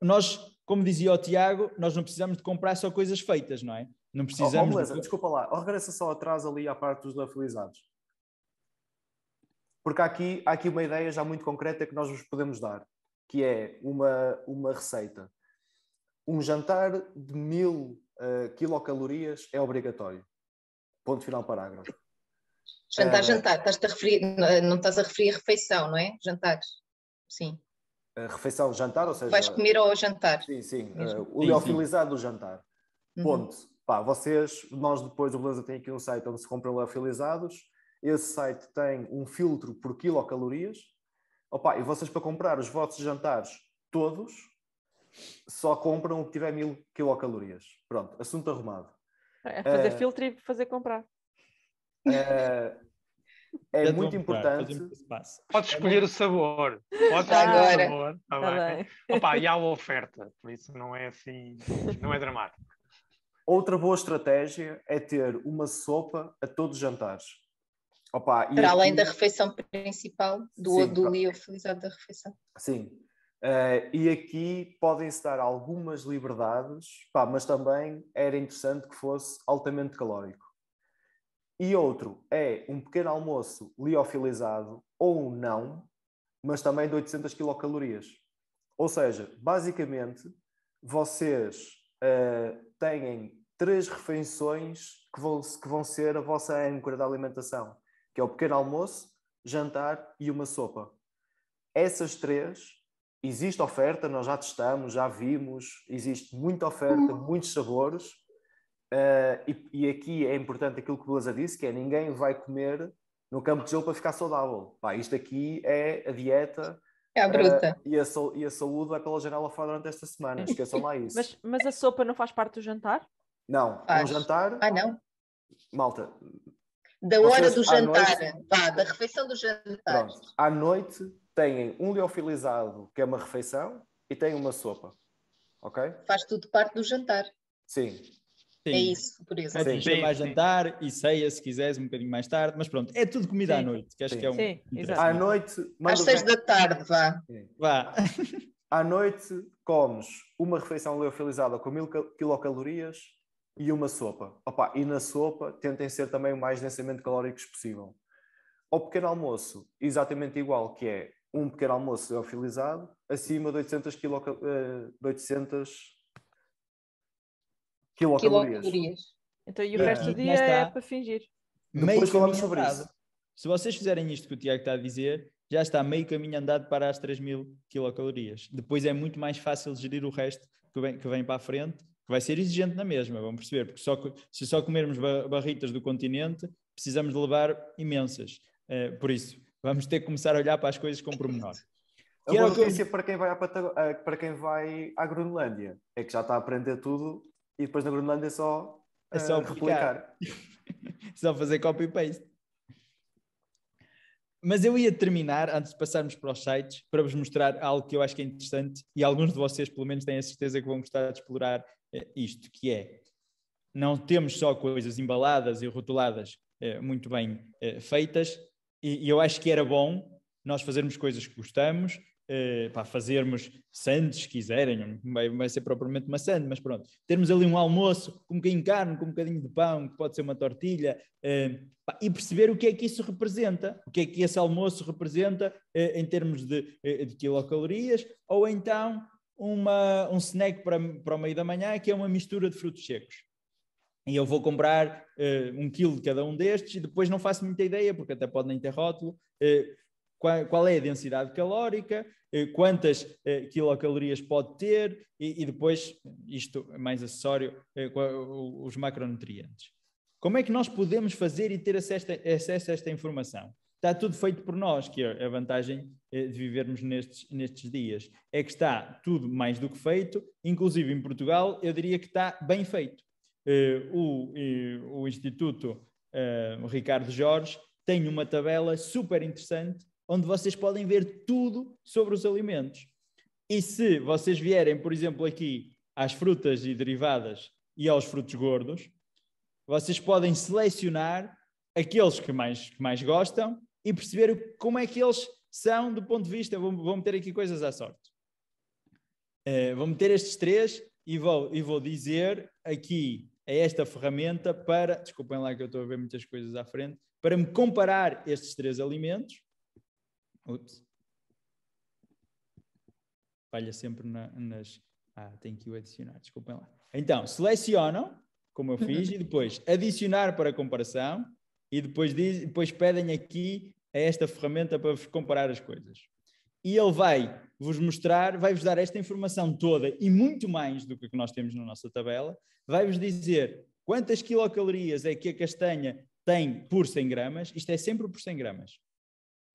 nós, como dizia o Tiago, nós não precisamos de comprar só coisas feitas, não é? Não precisamos. Oh, oh, beleza, de... desculpa lá, oh, regressa só atrás ali à parte dos lafilizados. Porque há aqui, há aqui uma ideia já muito concreta que nós vos podemos dar, que é uma, uma receita. Um jantar de mil uh, quilocalorias é obrigatório. Ponto final, parágrafo. Jantar, uh, jantar. estás a referir, eh, não estás a referir a refeição, não é? Jantares. Sim. A refeição, jantar, ou seja. Vais comer ao jantar. Sim, sim. Uh, o liofilizado do jantar. Uhum. Ponto. Uhum pá, vocês, nós depois, o Beleza tem aqui um site onde se compram liofilizados, esse site tem um filtro por quilocalorias, Opá! e vocês para comprar os vossos jantares todos, só compram o que tiver mil quilocalorias. Pronto, assunto arrumado. É fazer uh, filtro e fazer comprar. Uh, é Já muito importante. Podes é escolher é muito... o sabor. Podes escolher agora. o sabor. Tá, tá bem. Bem. Opa, e há a oferta, por isso não é assim, não é dramático. Outra boa estratégia é ter uma sopa a todos os jantares. Opa, Para aqui... além da refeição principal, do Sim, utilizado da refeição. Sim. Uh, e aqui podem-se dar algumas liberdades, pá, mas também era interessante que fosse altamente calórico. E outro é um pequeno almoço liofilizado ou não, mas também de 800 quilocalorias. Ou seja, basicamente, vocês uh, têm três refeições que vão, que vão ser a vossa âncora da alimentação, que é o pequeno almoço, jantar e uma sopa. Essas três, existe oferta, nós já testamos, já vimos, existe muita oferta, uhum. muitos sabores, uh, e, e, aqui é importante aquilo que o Beleza disse, que é ninguém vai comer no campo de jogo para ficar saudável. Pá, isto aqui é a dieta é a bruta. Uh, e, a, e, a saúde vai pela janela fora durante esta semana, [LAUGHS] esqueçam lá isso. mas, mas a sopa não faz parte do jantar? Não, é Faz. um jantar. Ah, não. Malta. Da hora vocês, do jantar, noite... Vá, da refeição do jantar. Pronto. À noite têm um liofilizado, que é uma refeição, e têm uma sopa. Ok? Faz tudo parte do jantar. Sim. Sim. É isso, por isso. Sim. Sim. mais jantar e ceia, se quiseres, um bocadinho mais tarde, mas pronto, é tudo comida à noite, que acho que é um. Sim, à noite. Às seis da tarde, vá. Vá. à noite comes uma refeição leofilizada com mil quilocalorias e uma sopa. Opa, e na sopa tentem ser também o mais densamente calóricos possível. Ao pequeno almoço, exatamente igual, que é um pequeno almoço liofilizado acima de 800, kcal. 800 quilocalorias. quilocalorias. Então, e o é. resto do dia é para fingir. Depois meio falamos sobre andado. isso. Se vocês fizerem isto que o Tiago está a dizer, já está meio caminho andado para as 3000 mil quilocalorias. Depois é muito mais fácil gerir o resto que vem, que vem para a frente que vai ser exigente na mesma, vamos perceber, porque só, se só comermos barritas do continente, precisamos de levar imensas. Uh, por isso, vamos ter que começar a olhar para as coisas com pormenor. Que a boa notícia para, quem vai à eh, para quem vai à Groenlândia é que já está a aprender tudo e depois na Groenlândia é só, é só eh, replicar. [LAUGHS] só fazer copy-paste. Mas eu ia terminar, antes de passarmos para os sites, para vos mostrar algo que eu acho que é interessante e alguns de vocês, pelo menos, têm a certeza que vão gostar de explorar eh, isto, que é não temos só coisas embaladas e rotuladas eh, muito bem eh, feitas, e, eu acho que era bom nós fazermos coisas que gostamos, para fazermos sandes, se quiserem, não vai ser propriamente uma sande mas pronto, termos ali um almoço com um bocadinho de carne, com um bocadinho de pão, que pode ser uma tortilha, e perceber o que é que isso representa, o que é que esse almoço representa em termos de, de quilocalorias, ou então uma, um snack para, para o meio da manhã que é uma mistura de frutos secos. E eu vou comprar uh, um quilo de cada um destes e depois não faço muita ideia, porque até pode nem ter rótulo, uh, qual, qual, é a densidade calórica, uh, quantas quilocalorias pode ter e, e depois, isto é mais acessório, os macronutrientes. Como é que nós podemos fazer e ter acesso a, acesso a esta informação? está tudo feito por nós, que é a vantagem eh, de vivermos nestes, nestes dias. É que está tudo mais do que feito, inclusive em Portugal, eu diria que está bem feito. Eh, o, eh, o Instituto Ricardo Jorge tem uma tabela super interessante onde vocês podem ver tudo sobre os alimentos. E se vocês vierem, por exemplo, aqui às frutas e derivadas e aos frutos gordos, vocês podem selecionar aqueles que mais, que mais gostam e perceber como é que eles são do ponto de vista. Vou, vou meter aqui coisas à sorte. Uh, vou meter estes três e vou, e vou dizer aqui a é esta ferramenta para, desculpem lá que eu estou a ver muitas coisas à frente, para me comparar estes três alimentos. Ups. Falha sempre na, nas. Ah, tem que o adicionar, desculpem lá. Então, selecionam, como eu fiz, e [LAUGHS] depois adicionar para comparação e depois, diz, depois pedem aqui a esta ferramenta para vos comparar as coisas. E ele vai vos mostrar, vai-vos dar esta informação toda e muito mais do que nós temos na nossa tabela, vai-vos dizer quantas quilocalorias é que a castanha tem por 100 gramas, isto é sempre por 100 gramas.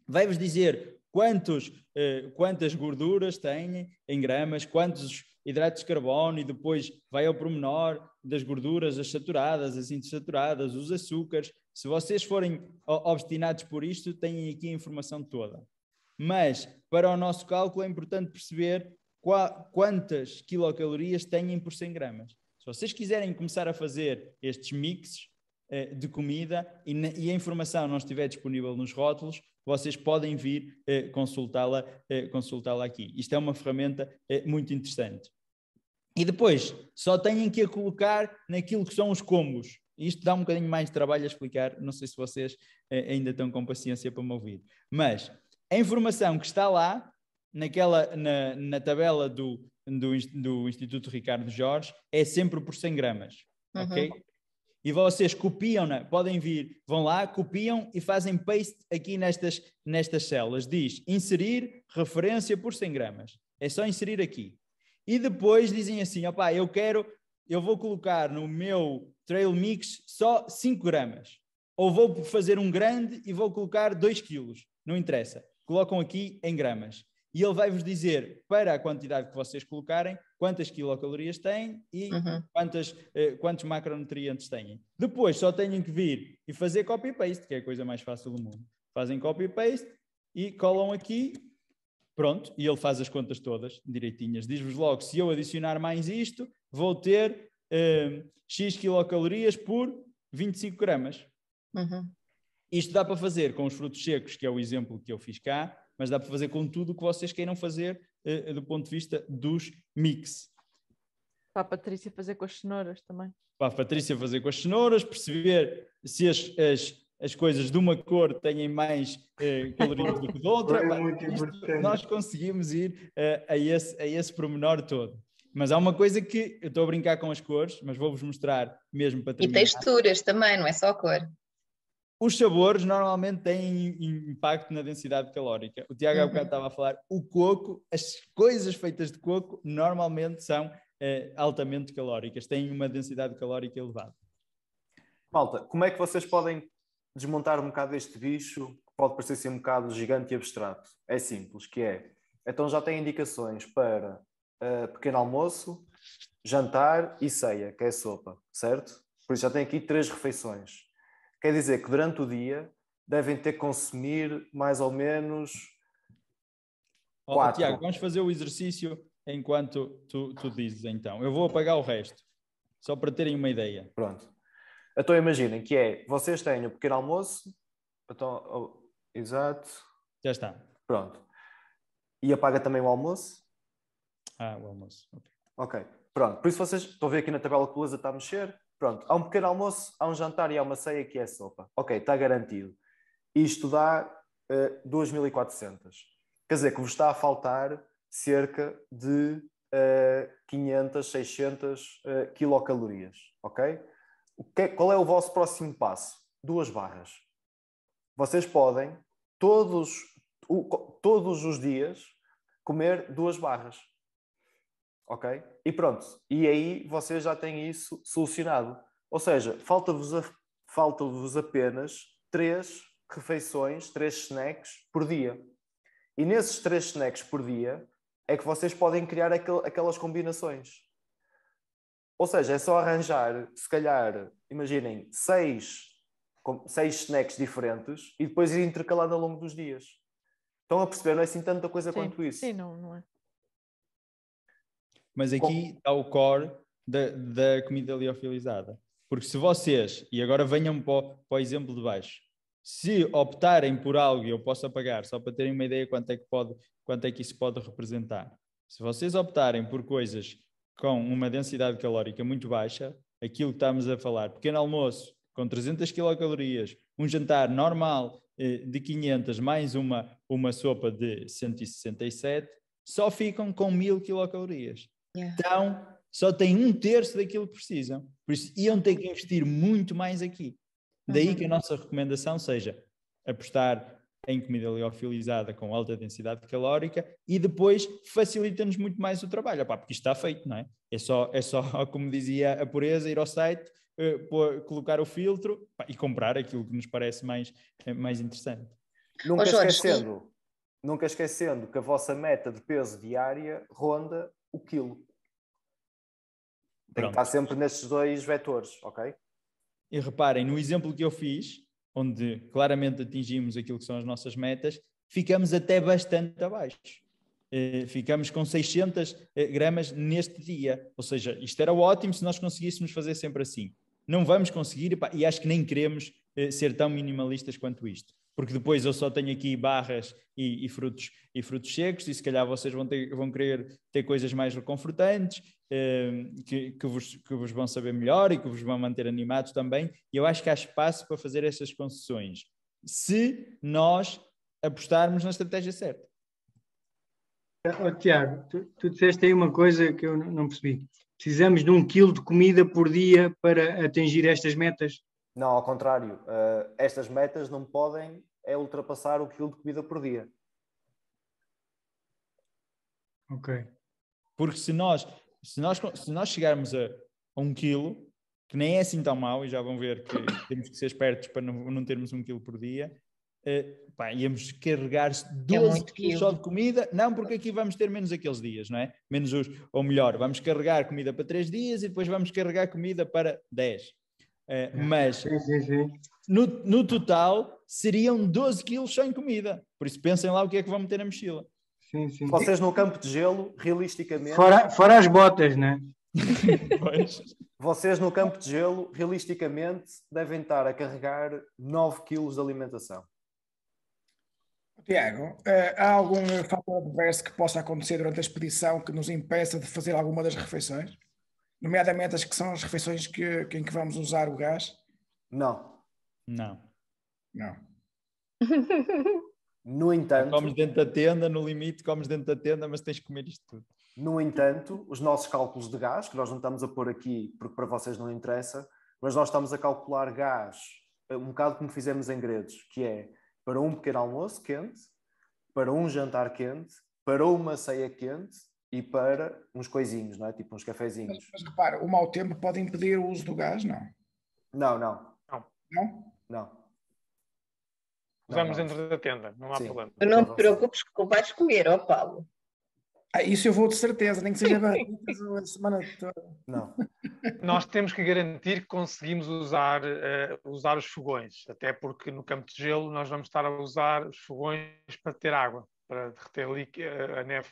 Vai-vos dizer quantos, eh, quantas gorduras tem em gramas, quantos hidratos de carbono e depois vai ao promenor das gorduras, as saturadas, as insaturadas, os açúcares, se vocês forem obstinados por isto, têm aqui a informação toda. Mas, para o nosso cálculo, é importante perceber quantas quilocalorias têm por 100 gramas. Se vocês quiserem começar a fazer estes mixes eh, de comida e, na, e, a informação não estiver disponível nos rótulos, vocês podem vir eh, consultá-la eh, consultá aqui. Isto é uma ferramenta eh, muito interessante. E depois, só têm que a colocar naquilo que são os combos. Isto dá um bocadinho mais de trabalho a explicar, não sei se vocês eh, ainda estão com paciência para me ouvir. Mas a informação que está lá, naquela, na, na tabela do, do, do, Instituto Ricardo Jorge, é sempre por 100 gramas, uhum. ok? E vocês copiam-na, podem vir, vão lá, copiam e fazem paste aqui nestas, nestas células. Diz inserir referência por 100 gramas. É só inserir aqui. E depois dizem assim, opá, eu quero, eu vou colocar no meu trail mix só 5 gramas. Ou vou fazer um grande e vou colocar 2 quilos. Não interessa. Colocam aqui em gramas. E ele vai-vos dizer, para a quantidade que vocês colocarem, quantas quilocalorias têm e uhum. quantas, eh, quantos macronutrientes têm. Depois só têm que vir e fazer copy-paste, que é a coisa mais fácil do mundo. Fazem copy-paste e colam aqui Pronto, e ele faz as contas todas direitinhas. Diz-vos logo: se eu adicionar mais isto, vou ter uh, X quilocalorias por 25 gramas. Uhum. Isto dá para fazer com os frutos secos, que é o exemplo que eu fiz cá, mas dá para fazer com tudo o que vocês queiram fazer uh, do ponto de vista dos mix. Para a Patrícia fazer com as cenouras também. Para a Patrícia fazer com as cenouras, perceber se as, as, as coisas de uma cor têm mais uh, calorias do que de outra. Isto, nós conseguimos ir uh, a, esse, a esse pormenor todo. Mas há uma coisa que eu estou a brincar com as cores, mas vou-vos mostrar mesmo para terminar. E texturas também, não é só a cor. Os sabores normalmente têm impacto na densidade calórica. O Tiago uhum. há bocado estava a falar, o coco, as coisas feitas de coco normalmente são eh, altamente calóricas, têm uma densidade calórica elevada. Malta, como é que vocês podem desmontar um bocado este bicho, que pode parecer ser um bocado gigante e abstrato? É simples, que é, então já tem indicações para uh, pequeno almoço, jantar e ceia, que é sopa, certo? Por isso já tem aqui três refeições. Quer dizer que durante o dia devem ter que consumir mais ou menos. Oh, quatro. Oh, Tiago, vamos fazer o exercício enquanto tu, tu dizes então. Eu vou apagar o resto, só para terem uma ideia. Pronto. Então imaginem que é, vocês têm o pequeno almoço, então, oh, exato. Já está. Pronto. E apaga também o almoço? Ah, o almoço. Ok. pronto. Por isso vocês estão a ver aqui na tabela que o Lusa está a mexer. Pronto, há um pequeno almoço, há um jantar e há uma ceia que é sopa. Ok, está garantido. Isto dá uh, eh, 2.400. Quer dizer que vos está a faltar cerca de uh, 500, 600 uh, quilocalorias. Ok? O que, é, qual é o vosso próximo passo? Duas barras. Vocês podem, todos, todos os dias, comer duas barras Ok? E pronto. E aí vocês já têm isso solucionado. Ou seja, falta-vos falta apenas três refeições, três snacks por dia. E nesses três snacks por dia é que vocês podem criar aquel, aquelas combinações. Ou seja, é só arranjar, se calhar, imaginem, seis, seis snacks diferentes e depois ir intercalando ao longo dos dias. Estão a perceber? Não é assim tanta coisa sim, quanto isso. Sim, não, não é mas aqui está o core da, da comida liofilizada. Porque se vocês, e agora venham para o, para o exemplo de baixo, se optarem por algo, e eu posso apagar, só para terem uma ideia quanto é que, pode, quanto é que isso pode representar. Se vocês optarem por coisas com uma densidade calórica muito baixa, aquilo que estamos a falar, pequeno almoço com 300 quilocalorias, um jantar normal eh, de 500 mais uma, uma sopa de 167, só ficam com 1000 quilocalorias. Yeah. Então, só tem um terço daquilo que precisam. Por isso, iam ter que investir muito mais aqui. Daí uhum. que a nossa recomendação seja apostar em comida liofilizada com alta densidade calórica e depois facilita-nos muito mais o trabalho, Epá, porque isto está feito, não é? É só, é só, [LAUGHS] como dizia a pureza, ir ao site, uh, colocar o filtro pá, e comprar aquilo que nos parece mais, eh, mais interessante. Nunca esquecendo, nunca esquecendo que a vossa meta de peso diária ronda o quilo. Pronto. Tem que estar sempre nestes dois vetores, ok? E reparem, no exemplo que eu fiz, onde claramente atingimos aquilo que são as nossas metas, ficamos até bastante abaixo. Eh, ficamos com 600 eh, gramas neste dia. Ou seja, isto era ótimo se nós conseguíssemos fazer sempre assim. Não vamos conseguir e acho que nem queremos eh, ser tão minimalistas quanto isto porque depois eu só tenho aqui barras e, e, frutos, e frutos secos, e se calhar vocês vão, ter, vão querer ter coisas mais reconfortantes, eh, que, que, vos, que vos vão saber melhor e que vos vão manter animados também. E eu acho que há espaço para fazer essas concessões, se nós apostarmos na estratégia certa. Oh, Tiago, tu, tu disseste aí uma coisa que eu não percebi. Precisamos de um quilo de comida por dia para atingir estas metas? Não, ao contrário. Uh, estas metas não podem é ultrapassar o quilo de comida por dia. Ok. Porque se nós, se nós, se nós chegarmos a, a um quilo, que nem é assim tão mau, e já vão ver que [COUGHS] temos que ser espertos para não, não termos um quilo por dia, uh, pá, íamos carregar 12 é quilos só de comida, não, porque aqui vamos ter menos aqueles dias, não é? Menos os, ou melhor, vamos carregar comida para 3 dias e depois vamos carregar comida para 10. Eh, é. mas sim, sim, sim. No, no total, seriam 12 quilos sem comida. Por isso, pensem lá o que é que vão meter na mochila. Sim, sim. Vocês no campo de gelo, realisticamente. Fora, fora as botas, né? [LAUGHS] Vocês no campo de gelo, realisticamente, devem estar a carregar 9 quilos de alimentação. Tiago, eh, há algum fator adverso que possa acontecer durante a expedição que nos impeça de fazer alguma das refeições? Nomeadamente as que são as refeições que, em que vamos usar o gás? Não, não. Não. [LAUGHS] No entanto. Comes dentro da tenda, no limite, comes dentro da tenda, mas tens de comer isto tudo. No entanto, os nossos cálculos de gás, que nós não estamos a pôr aqui porque para vocês não interessa, mas nós estamos a calcular gás eh, um bocado como fizemos em Gredos, que é para um pequeno almoço quente, para um jantar quente, para uma ceia quente e para uns coisinhos, não é? Tipo uns cafezinhos. Mas, mas repara, o mau tempo pode impedir o uso do gás, não? Não, não. Não? não? Não. Usamos não, não. dentro da tenda, não há Sim. problema. não te preocupes que vais comer, ó oh Paulo. Ah, isso eu vou de certeza, nem que seja a semana toda. Não. Nós temos que garantir que conseguimos usar, uh, usar os fogões, até porque no campo de gelo nós vamos estar a usar os fogões para ter água, para derreter eh, a neve,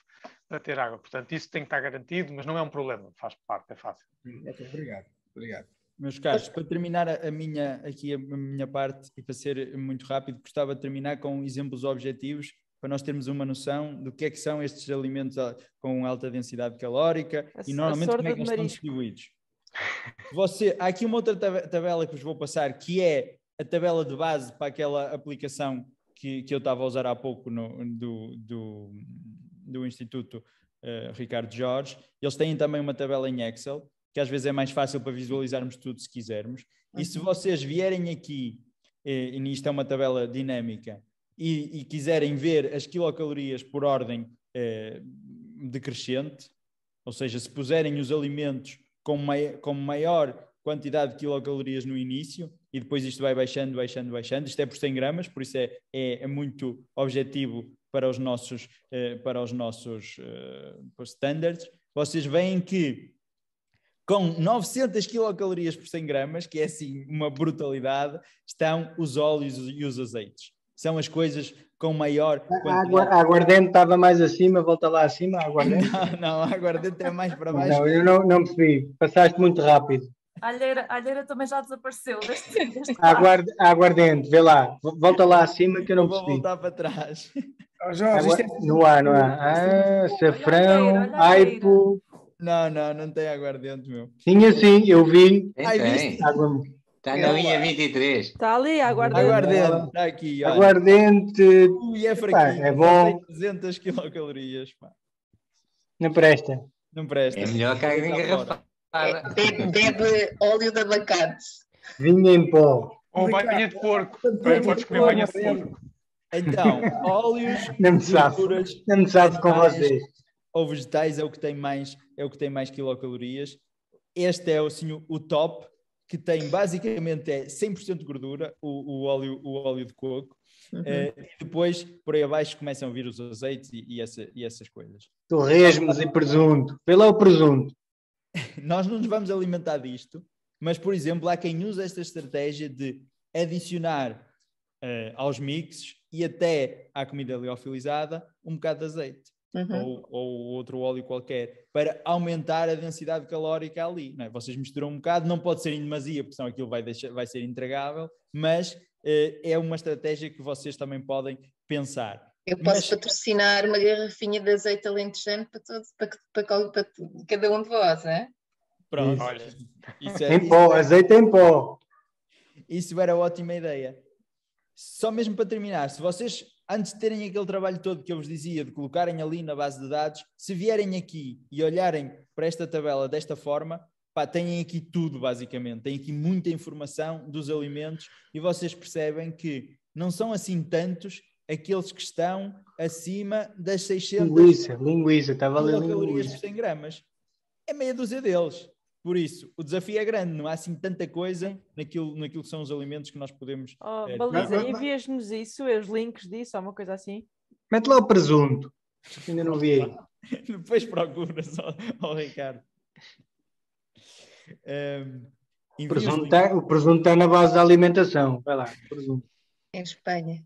para ter água. Portanto, isso tem que estar garantido, mas não é um problema, faz parte, é fácil. Ok, obrigado. Obrigado. Meus caros, para terminar a minha, aqui a minha parte e para ser muito rápido, gostava de terminar com exemplos objetivos para nós termos uma noção do que é que são estes alimentos ah, com alta densidade calórica a, e normalmente como é que eles estão distribuídos. Você, há aqui uma outra tabela que vos vou passar, que é a tabela de base para aquela aplicação que, que eu estava a usar há pouco no, do, do, do Instituto uh, Ricardo Jorge. Eles têm também uma tabela em Excel que às vezes é mais fácil para visualizarmos tudo se quisermos. E se uhum. vocês vierem aqui, eh, e, isto é uma tabela dinâmica, e, e quiserem ver as quilocalorias por ordem eh, decrescente, ou seja, se puserem os alimentos com, mai com maior quantidade de quilocalorias no início, e depois isto vai baixando, baixando, baixando, isto é por 100 gramas, por isso é, é, é muito objetivo para os nossos, eh, para os nossos eh, standards, vocês veem que com 900 quilocalorias por 100 gramas, que é assim uma brutalidade, estão os óleos e os azeites. São as coisas com maior. Quantidade. A aguardente estava mais acima, volta lá acima, a aguardente. [LAUGHS] Não, não, a aguardente é mais para baixo. Não, eu não, não percebi, passaste muito rápido. A alheira, a alheira também já desapareceu. Deste, deste Aguarde, aguardente, vê lá, volta lá acima que eu não percebi. Vou voltar para trás. Oh, Jorge, Agora, é... Não há, não há. Ah, safrão, aipo. Não, não, não tem aguardente, meu. Sim, assim, eu vi. Ai, tem. Está na linha 23. Está ali, aguardente. Aguardente, está aqui. Olha. Aguardente. Ui, é fraquinho. é bom. 300 quilocalorias, pá. Não presta. Não presta. É melhor que a engarrafada. É, bebe, óleo de abacate. Vinho em pó. Ou banha de porco. Podes comer banha de porco. Então, óleos, não me sabe, Não me sabe com vocês ou vegetais é o que tem mais, é o que tem mais quilocalorias. Este é assim, o top, que tem basicamente é 100% gordura, o, o, óleo, o óleo de coco. Uhum. Uh, e depois, por aí abaixo, começam a vir os azeites e, e, essa, e essas coisas. Torresmos e presunto. pelo presunto. [LAUGHS] Nós não nos vamos alimentar disto, mas, por exemplo, há quem usa esta estratégia de adicionar uh, aos mixes e até à comida liofilizada um bocado de azeite uhum. ou, ou, outro óleo qualquer, para aumentar a densidade calórica ali. Não é? Vocês misturam um bocado, não pode ser em demasia, porque senão aquilo vai, deixar, vai ser entregável, mas eh, é uma estratégia que vocês também podem pensar. Eu posso mas... patrocinar uma garrafinha de azeite alentejano para, todos, para, para, para, cada um de vós, não é? Pronto. Olha. Isso é, em pó, azeite em pó. Isso era ótima ideia. Só mesmo para terminar, se vocês antes de terem aquele trabalho todo que eu vos dizia, de colocarem ali na base de dados, se vierem aqui e olharem para esta tabela desta forma, pá, têm aqui tudo, basicamente. Têm aqui muita informação dos alimentos e vocês percebem que não são assim tantos aqueles que estão acima das 600 linguiça, linguiça, estava ali linguiça. por 100 gramas. É meia dúzia deles. Por isso, o desafio é grande, não há assim tanta coisa naquilo, naquilo que são os alimentos que nós podemos. Oh, é, Baliza, envias-nos isso, os links disso, alguma coisa assim. Mete lá o presunto, ainda não vi aí. [LAUGHS] Depois procuras ao, Ricardo. Um, presunto é, o presunto está é na base da alimentação, vai lá, presunto. Em Espanha.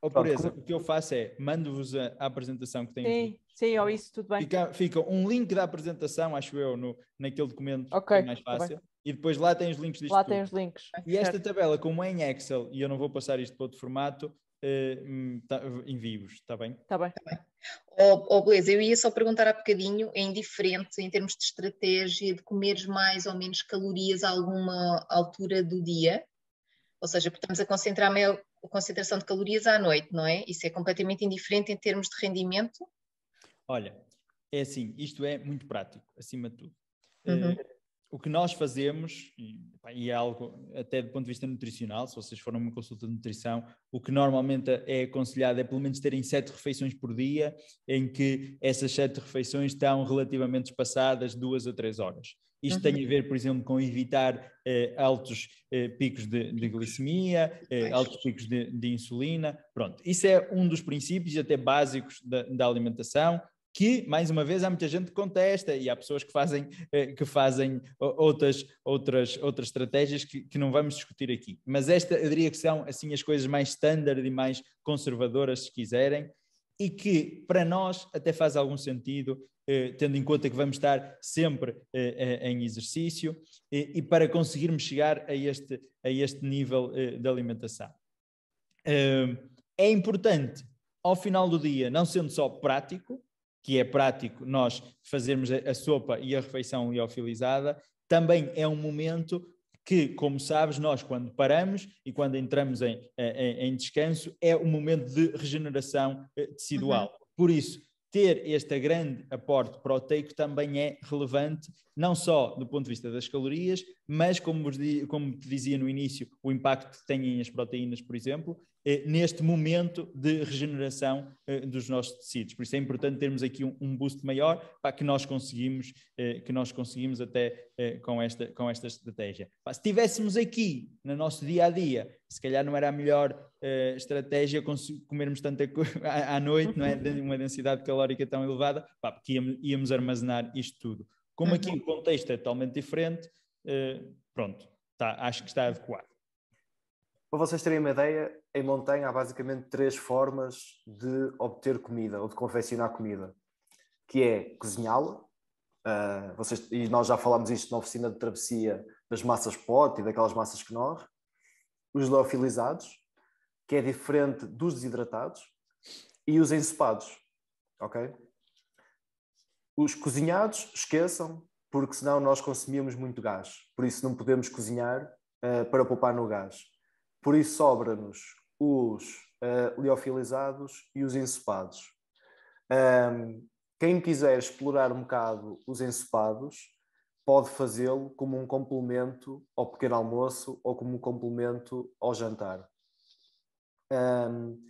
Oh, pureza, o que eu faço é mando-vos a, a, apresentação que tenho. Sim. Sim, ou é? isso, tudo bem. Fica, fica um link da apresentação, acho eu, no, naquele documento okay, é mais fácil. e depois lá tem os links disto. Lá tem os links. E certo. esta tabela, como é em Excel, e eu não vou passar isto para outro formato, uh, tá, envio-vos, está bem? Está bem. Tá bem. Oh, oh, beleza, eu ia só perguntar há bocadinho, é indiferente em termos de estratégia de comeres mais ou menos calorias a alguma altura do dia? Ou seja, estamos a concentrar a maior concentração de calorias à noite, não é? Isso é completamente indiferente em termos de rendimento? Olha, é assim, isto é muito prático, acima de tudo. Uhum. Uh, o que nós fazemos, e, é algo até do ponto de vista nutricional, se vocês forem uma consulta de nutrição, o que normalmente é aconselhado é pelo menos terem sete refeições por dia, em que essas sete refeições estão relativamente espaçadas duas a três horas. Isto uhum. tem a ver, por exemplo, com evitar eh, altos eh, picos de, de glicemia, eh, altos picos de, de, insulina. Pronto, isso é um dos princípios até básicos da, da alimentação que, mais uma vez, há muita gente que contesta e há pessoas que fazem, eh, que fazem outras, outras, outras estratégias que, que não vamos discutir aqui. Mas esta, eu diria que são, assim, as coisas mais standard e mais conservadoras, se quiserem, e que, para nós, até faz algum sentido, eh, tendo em conta que vamos estar sempre eh, eh em exercício eh, e para conseguirmos chegar a este, a este nível eh, de alimentação. é importante, ao final do dia, não sendo só prático, que é prático nós fazermos a sopa e a refeição liofilizada, também é um momento que, como sabes, nós quando paramos e quando entramos em, em, em descanso, é um momento de regeneração eh, tecidual. Uhum. Por isso, ter este grande aporte proteico também é relevante, não só do ponto de vista das calorias, mas como, di, como, te dizia no início, o impacto que têm as proteínas, por exemplo, é neste momento de regeneração é, dos nossos tecidos. Por isso é importante termos aqui um, um boost maior para que nós conseguimos, é, que nós conseguimos até eh, com, esta, com esta estratégia. Pá, se tivéssemos aqui no nosso dia a dia, se calhar não era a melhor estratégia comermos tanta coisa [LAUGHS] à, à noite, não é? Uhum. De uma densidade calórica tão elevada, pá, porque íamos, íamos armazenar isto tudo. Como aqui uhum. o contexto é totalmente diferente, eh, pronto, tá, acho que está adequado. Para vocês terem uma ideia, em Montanha há basicamente três formas de obter comida ou de confeccionar comida, que é cozinhá-la, Uh, vocês, e nós já falámos isto na oficina de travessia, das massas pote e daquelas massas que nós, os liofilizados, que é diferente dos desidratados, e os ensopados, ok? Os cozinhados, esqueçam, porque senão nós consumíamos muito gás. Por isso não podemos cozinhar uh, para poupar no gás. Por isso sobra-nos os uh, liofilizados e os ensopados. Um, quem quiser explorar um bocado os ensopados, pode fazê-lo como um complemento ao pequeno almoço ou como um complemento ao jantar. Um,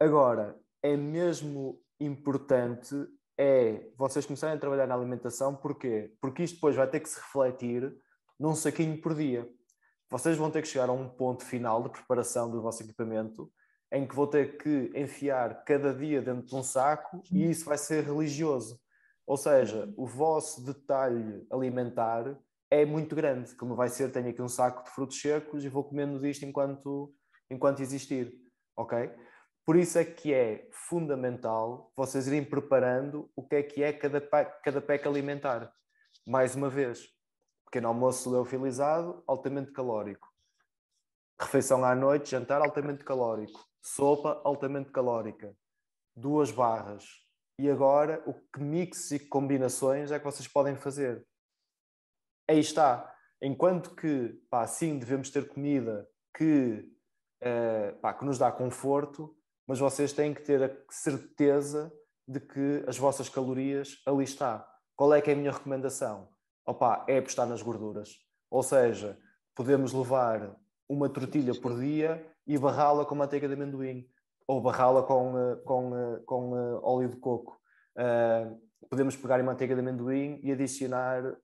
agora, é mesmo importante é vocês começarem a trabalhar na alimentação, porquê? Porque isto depois vai ter que se refletir num saquinho por dia. Vocês vão ter que chegar a um ponto final de preparação do vosso equipamento em que vou ter que enfiar cada dia dentro de um saco e uhum. isso vai ser religioso. Ou seja, o vosso detalhe alimentar é muito grande, como vai ser, tenho aqui um saco de frutos secos e vou comendo isto enquanto, enquanto existir, ok? Por isso é que é fundamental vocês irem preparando o que é que é cada, cada pack alimentar. Mais uma vez, pequeno almoço leofilizado, altamente calórico. Refeição à noite, jantar altamente calórico. Sopa altamente calórica. Duas barras. E agora, o que mix e combinações é que vocês podem fazer? Aí está. Enquanto que, pá, sim, devemos ter comida que, uh, pá, que nos dá conforto, mas vocês têm que ter a certeza de que as vossas calorias ali está. Qual é que é a minha recomendação? Opa, é apostar nas gorduras. Ou seja, podemos levar uma tortilha por dia e barrá-la com manteiga de amendoim ou barrá-la com, eh, com, eh, com eh, óleo de coco. Uh, podemos pegar em manteiga de amendoim e adicionar uh,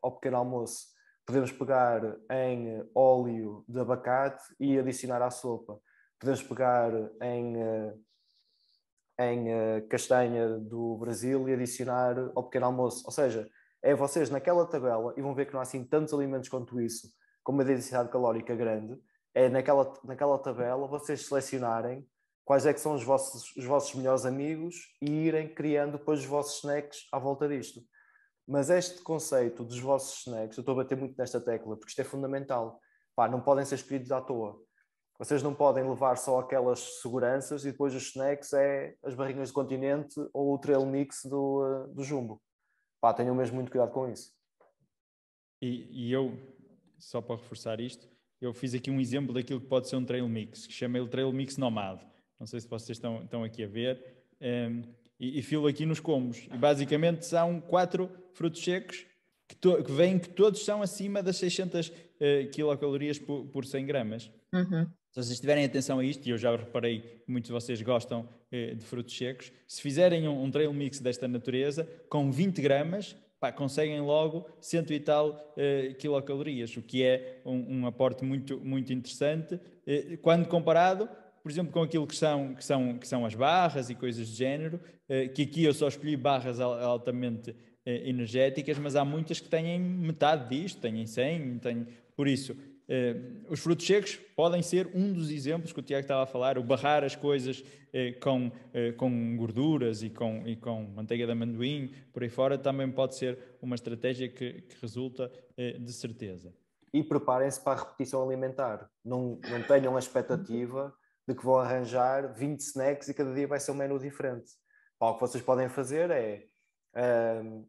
ao pequeno almoço. Podemos pegar em óleo de abacate e adicionar à sopa podemos pegar em, eh, em eh, castanha do Brasil e adicionar ao pequeno almoço. Ou seja, é vocês naquela tabela, e vão ver que não há assim tantos alimentos quanto isso, com uma densidade calórica grande, é naquela, naquela tabela vocês selecionarem quais é que são os vossos, os vossos melhores amigos e irem criando depois os vossos snacks à volta disto. Mas este conceito dos vossos snacks, eu estou a bater muito nesta tecla, porque isto é fundamental. Pá, não podem ser escolhidos à toa. Vocês não podem levar só aquelas seguranças e depois os snacks é as barrinhas do continente ou o trail mix do, eh, do jumbo. Pá, tenham mesmo muito cuidado com isso. E, e eu, só para reforçar isto, eu fiz aqui um exemplo daquilo que pode ser um trail mix, que chama o trail mix nomado. Não sei se vocês estão, estão aqui a ver. Um, ehm, e, e, filo aqui nos combos. E basicamente são quatro frutos secos que, to, que vêm que todos são acima das 600 uh, eh, quilocalorias por, por 100 gramas. Uhum se vocês tiverem atenção a isto, e eu já reparei que muitos de vocês gostam eh, de frutos secos, se fizerem um, um, trail mix desta natureza, com 20 gramas, pá, conseguem logo cento e tal eh, quilocalorias, o que é um, um aporte muito, muito interessante, eh, quando comparado, por exemplo, com aquilo que são, que são, que são as barras e coisas do género, eh, que aqui eu só escolhi barras altamente eh, energéticas, mas há muitas que têm metade disto, têm 100, têm... por isso eh, os frutos secos podem ser um dos exemplos que o Tiago estava a falar, o barrar as coisas eh, com, eh, com gorduras e com, e com manteiga de amendoim, por aí fora, também pode ser uma estratégia que, que resulta de certeza. E preparem-se para a repetição alimentar. Não, não tenham a expectativa de que vão arranjar 20 snacks e cada dia vai ser um menu diferente. O que vocês podem fazer é. Um,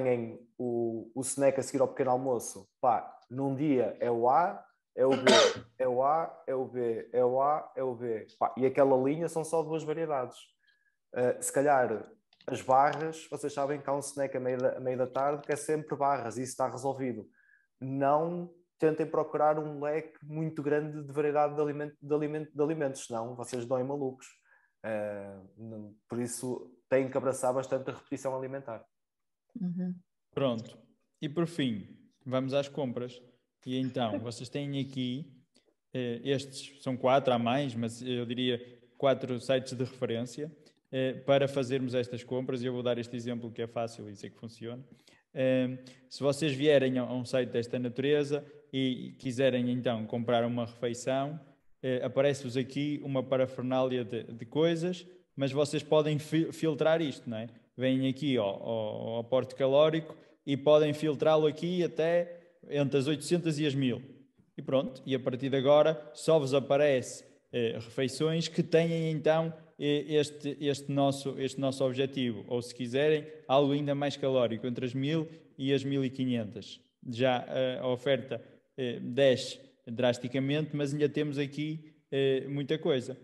ehm, o, o snack a seguir ao pequeno almoço, pá, num dia é o A, é o B, [COUGHS] é o A, é o B, é o A, é o B. Pá, e aquela linha são só duas variedades. Uh, se calhar as barras, vocês sabem que há um snack a meio, da, a meio da tarde que é sempre barras e isso está resolvido. Não tentem procurar um leque muito grande de variedade de, alimento, de, alimento, de alimentos, senão vocês dão em malucos. Uh, por isso têm que abraçar bastante a repetição alimentar. Uhum. Pronto. E por fim, vamos às compras. E então, vocês têm aqui, eh, estes são quatro a mais, mas eu diria quatro sites de referência eh, para fazermos estas compras. E eu vou dar este exemplo que é fácil e sei que funciona. Ehm, se vocês vierem a um site desta natureza e quiserem então comprar uma refeição, eh, aparece-vos aqui uma parafernália de, de, coisas, mas vocês podem fi filtrar isto, não é? Vêm aqui ao, ao aporte calórico, e podem filtrá-lo aqui até entre as 800 e as 1000. E pronto, e a partir de agora só vos aparece eh, refeições que tenham então este, este, nosso, este nosso objetivo, ou se quiserem, algo ainda mais calórico, entre as 1000 e as 1500. Já eh, a oferta eh, desce drasticamente, mas ainda temos aqui eh, muita coisa.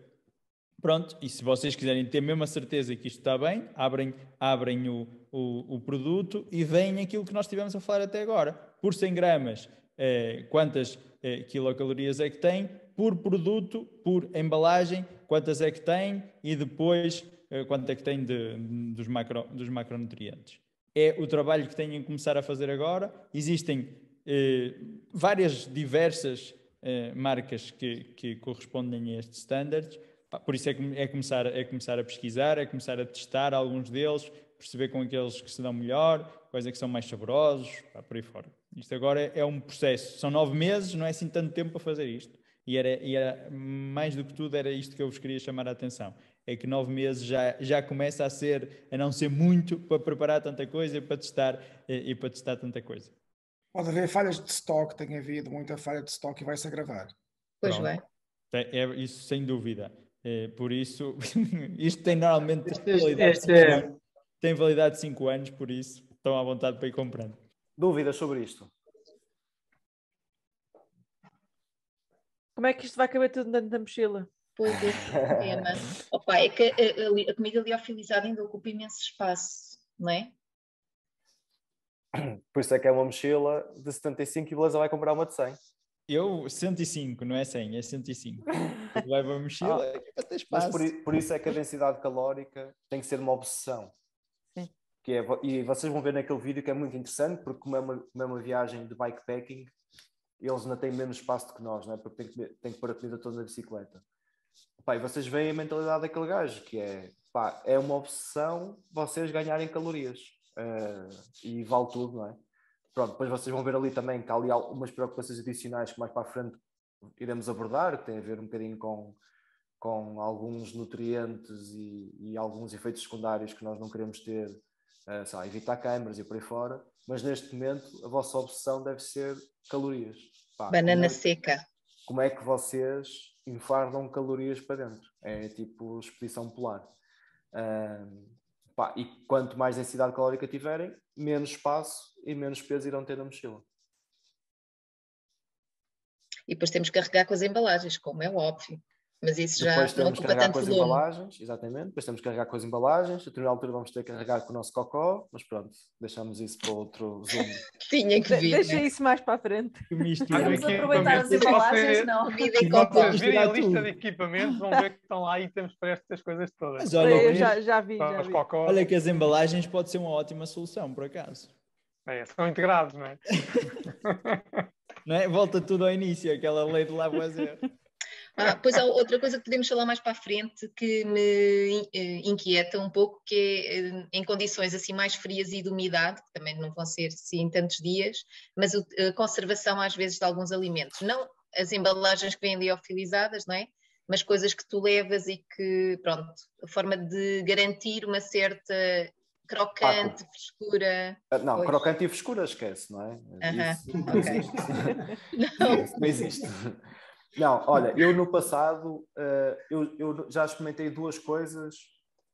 Pronto, e se vocês quiserem ter mesmo a certeza que isto está bem, abrem, abrem o, o, o produto e vem aquilo que nós estivemos a falar até agora. Por 100 gramas, eh, quantas eh, quilocalorias é que tem, por produto, por embalagem, quantas é que tem e depois eh, quanto é que tem de, de, dos, macro, dos macronutrientes. É o trabalho que têm que começar a fazer agora. Existem eh, várias diversas eh, marcas que, que correspondem a estes standards. Por isso é, é, começar, é começar a pesquisar, é começar a testar alguns deles, perceber com aqueles que se dão melhor, quais é que são mais saborosos, pá, por aí fora. Isto agora é um processo. São nove meses, não é assim tanto tempo para fazer isto. E era, e era mais do que tudo, era isto que eu vos queria chamar a atenção. É que nove meses já, já começa a ser, a não ser muito para preparar tanta coisa e para testar, e, e para testar tanta coisa. Pode haver falhas de stock, tem havido muita falha de stock e vai-se agravar. Pois Pronto. bem. É, é, isso sem dúvida. É, por isso, [LAUGHS] isto tem normalmente. Este, é- este, este, tem validade de 5 anos, por isso estão à vontade para ir comprando. Dúvidas sobre isto? Como é que isto vai caber tudo dentro da mochila? Pois [LAUGHS] Opa, é que a, eh, a, a comida liofilizada ainda ocupa imenso espaço, não é? Por isso é que é uma mochila de 75 e beleza vai comprar uma de 100. Eu, 105, não é 100, é 105. [LAUGHS] Leva a mochila ah, é ter espaço. Mas por, por, isso é que a densidade calórica tem que ser uma obsessão que é, e vocês vão ver naquele vídeo que é muito interessante, porque como é uma, como é uma viagem de bikepacking, eles ainda têm menos espaço do que nós, né? porque têm que, tem que pôr a comida toda na bicicleta. Pá, e vocês veem a mentalidade daquele gajo, que é, pá, é uma obsessão vocês ganharem calorias. Uh, e vale tudo, não é? Pronto, depois vocês vão ver ali também que há ali algumas preocupações adicionais que mais para a frente iremos abordar, que tem a ver um bocadinho com, com alguns nutrientes e, e alguns efeitos secundários que nós não queremos ter eh, sei lá, evitar câmaras e por aí fora, mas neste momento a vossa obsessão deve ser calorias. Pá, Banana como é, seca. Como é que vocês enfardam calorias para dentro? É tipo expedição polar. Uh, pá, e quanto mais densidade calórica tiverem, menos espaço e menos peso irão ter na mochila. E depois temos que carregar com as embalagens, como é óbvio. Mas isso depois já é temos que carregar com as embalagens, exatamente. Depois temos que carregar com as embalagens. A primeira altura vamos ter que carregar com o nosso cocó, mas pronto, deixamos isso para outro zoom. [LAUGHS] Tinha que vir. Deixa né? isso mais para a frente. Mistura. Vamos aproveitar as embalagens, não. Comida e cocó. Virem a lista de equipamentos, vão ver que estão lá e temos para estas coisas todas. Mas olha, eu já, já vi. Já vi. Olha que as embalagens pode ser uma ótima solução, por acaso. É, são integrados, não é? [LAUGHS] não é? Volta tudo ao início, aquela lei de Lavoisier. [LAUGHS] Ah, pois há outra coisa que podemos falar mais para a frente que me eh, inquieta um pouco, que é eh, em condições assim mais frias e de umidade, que também não vão ser sim tantos dias, mas a conservação às vezes de alguns alimentos. Não as embalagens que vêm liofilizadas, não é? Mas coisas que tu levas e que, pronto, a forma de garantir uma certa crocante, Paco. frescura. Ah, não, pois. crocante e frescura esquece, não é? Uh [LAUGHS] -huh. Isso, não existe. não. não existe. Não, olha, eu no passado uh, eu, eu, já experimentei duas coisas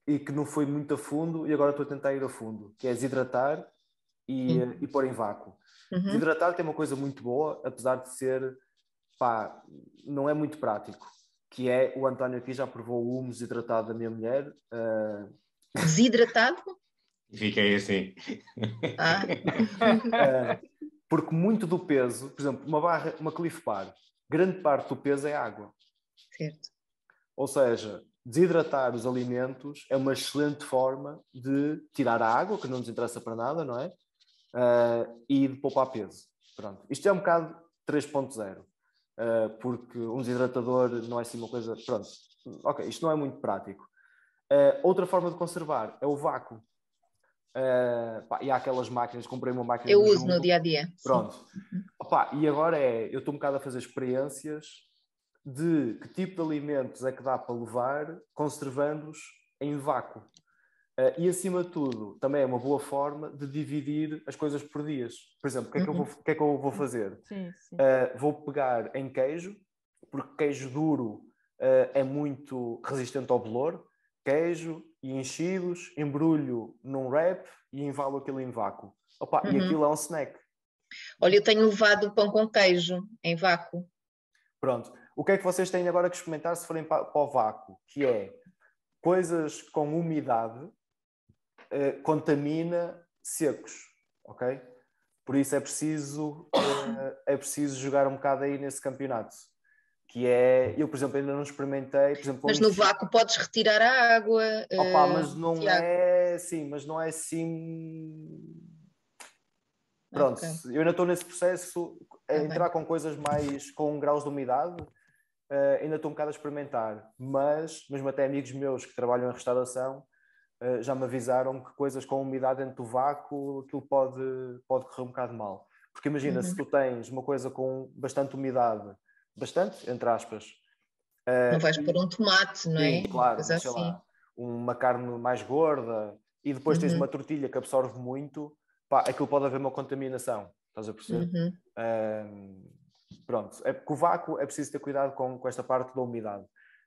e que não foi muito a fundo e agora estou a tentar ir a fundo, que é desidratar e, eh, e pôr em vácuo. Uhum. Desidratar tem uma coisa muito boa, apesar de ser, pá, não é muito prático, que é, o António aqui já provou o humo desidratado da minha mulher. Uh... Desidratado? Fiquei assim. Ah. uh, [LAUGHS] porque muito do peso, por exemplo, uma barra, uma Cliff Bar, grande parte do peso é água. Certo. Ou seja, desidratar os alimentos é uma excelente forma de tirar a água, que não nos interessa para nada, não é? Uh, e de poupar peso. Pronto. Isto é um bocado 3.0, uh, ah, porque um desidratador não é assim uma coisa. Pronto, ok, isto não é muito prático. Uh, outra forma de conservar é o vácuo. Opa, e há aquelas máquinas, comprei uma máquina. Eu uso junto. no dia a dia. Pronto. Opa, e agora é, eu estou um bocado a fazer experiências de que tipo de alimentos é que dá para levar conservando-os em vácuo. Uh, e acima de tudo, também é uma boa forma de dividir as coisas por dias. Por exemplo, o que é que, eu, vou, uhum. que é que eu vou fazer? Sim, sim. Uh, vou pegar em queijo, porque queijo duro uh, é muito resistente ao bolor. Queijo, e enchidos, embrulho num wrap e invalo aquilo em vácuo. Opa, uhum. e aquilo é um snack. Olha, eu tenho levado pão com queijo em vácuo. Pronto. O que é que vocês têm agora que experimentar se forem para, para o vácuo? Que é coisas com umidade eh, contamina secos, ok? Por isso é preciso, eh, é preciso jogar um bocado aí nesse campeonato que é, eu por exemplo ainda não experimentei, por exemplo, mas no vácuo podes retirar a água. Eh, mas não é, sim, mas não é assim. Pronto, okay. eu ainda estou nesse processo a okay. Tá entrar com coisas mais com graus de umidade, uh, ainda estou um bocado a experimentar, mas mesmo até amigos meus que trabalham em restauração uh, já me avisaram que coisas com umidade dentro do vácuo aquilo pode, pode correr um bocado mal. Porque imagina, uhum. se tu tens uma coisa com bastante umidade bastante, entre aspas. Uh, não ah, vais pôr um tomate, não é? Sim, claro, assim. Lá, uma carne mais gorda e depois uhum. tens uma tortilha que absorve muito, pá, aquilo pode haver uma contaminação, estás a perceber? Uhum. Uh, pronto, é, com o vácuo é preciso ter cuidado com, com esta parte da umidade.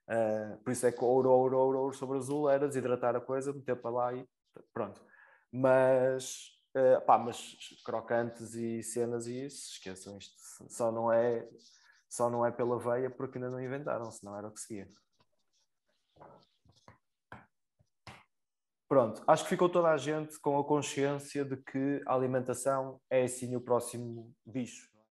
Uh, por isso é que ouro, ouro, ouro, ouro sobre azul era desidratar a coisa, meter para lá e pronto. Mas, uh, pá, mas crocantes e cenas e isso, esqueçam isto, só não é só não é pela veia porque ainda não inventaram, senão era o que seguia. Pronto, acho que ficou toda a gente com a consciência de que a alimentação é assim o próximo bicho.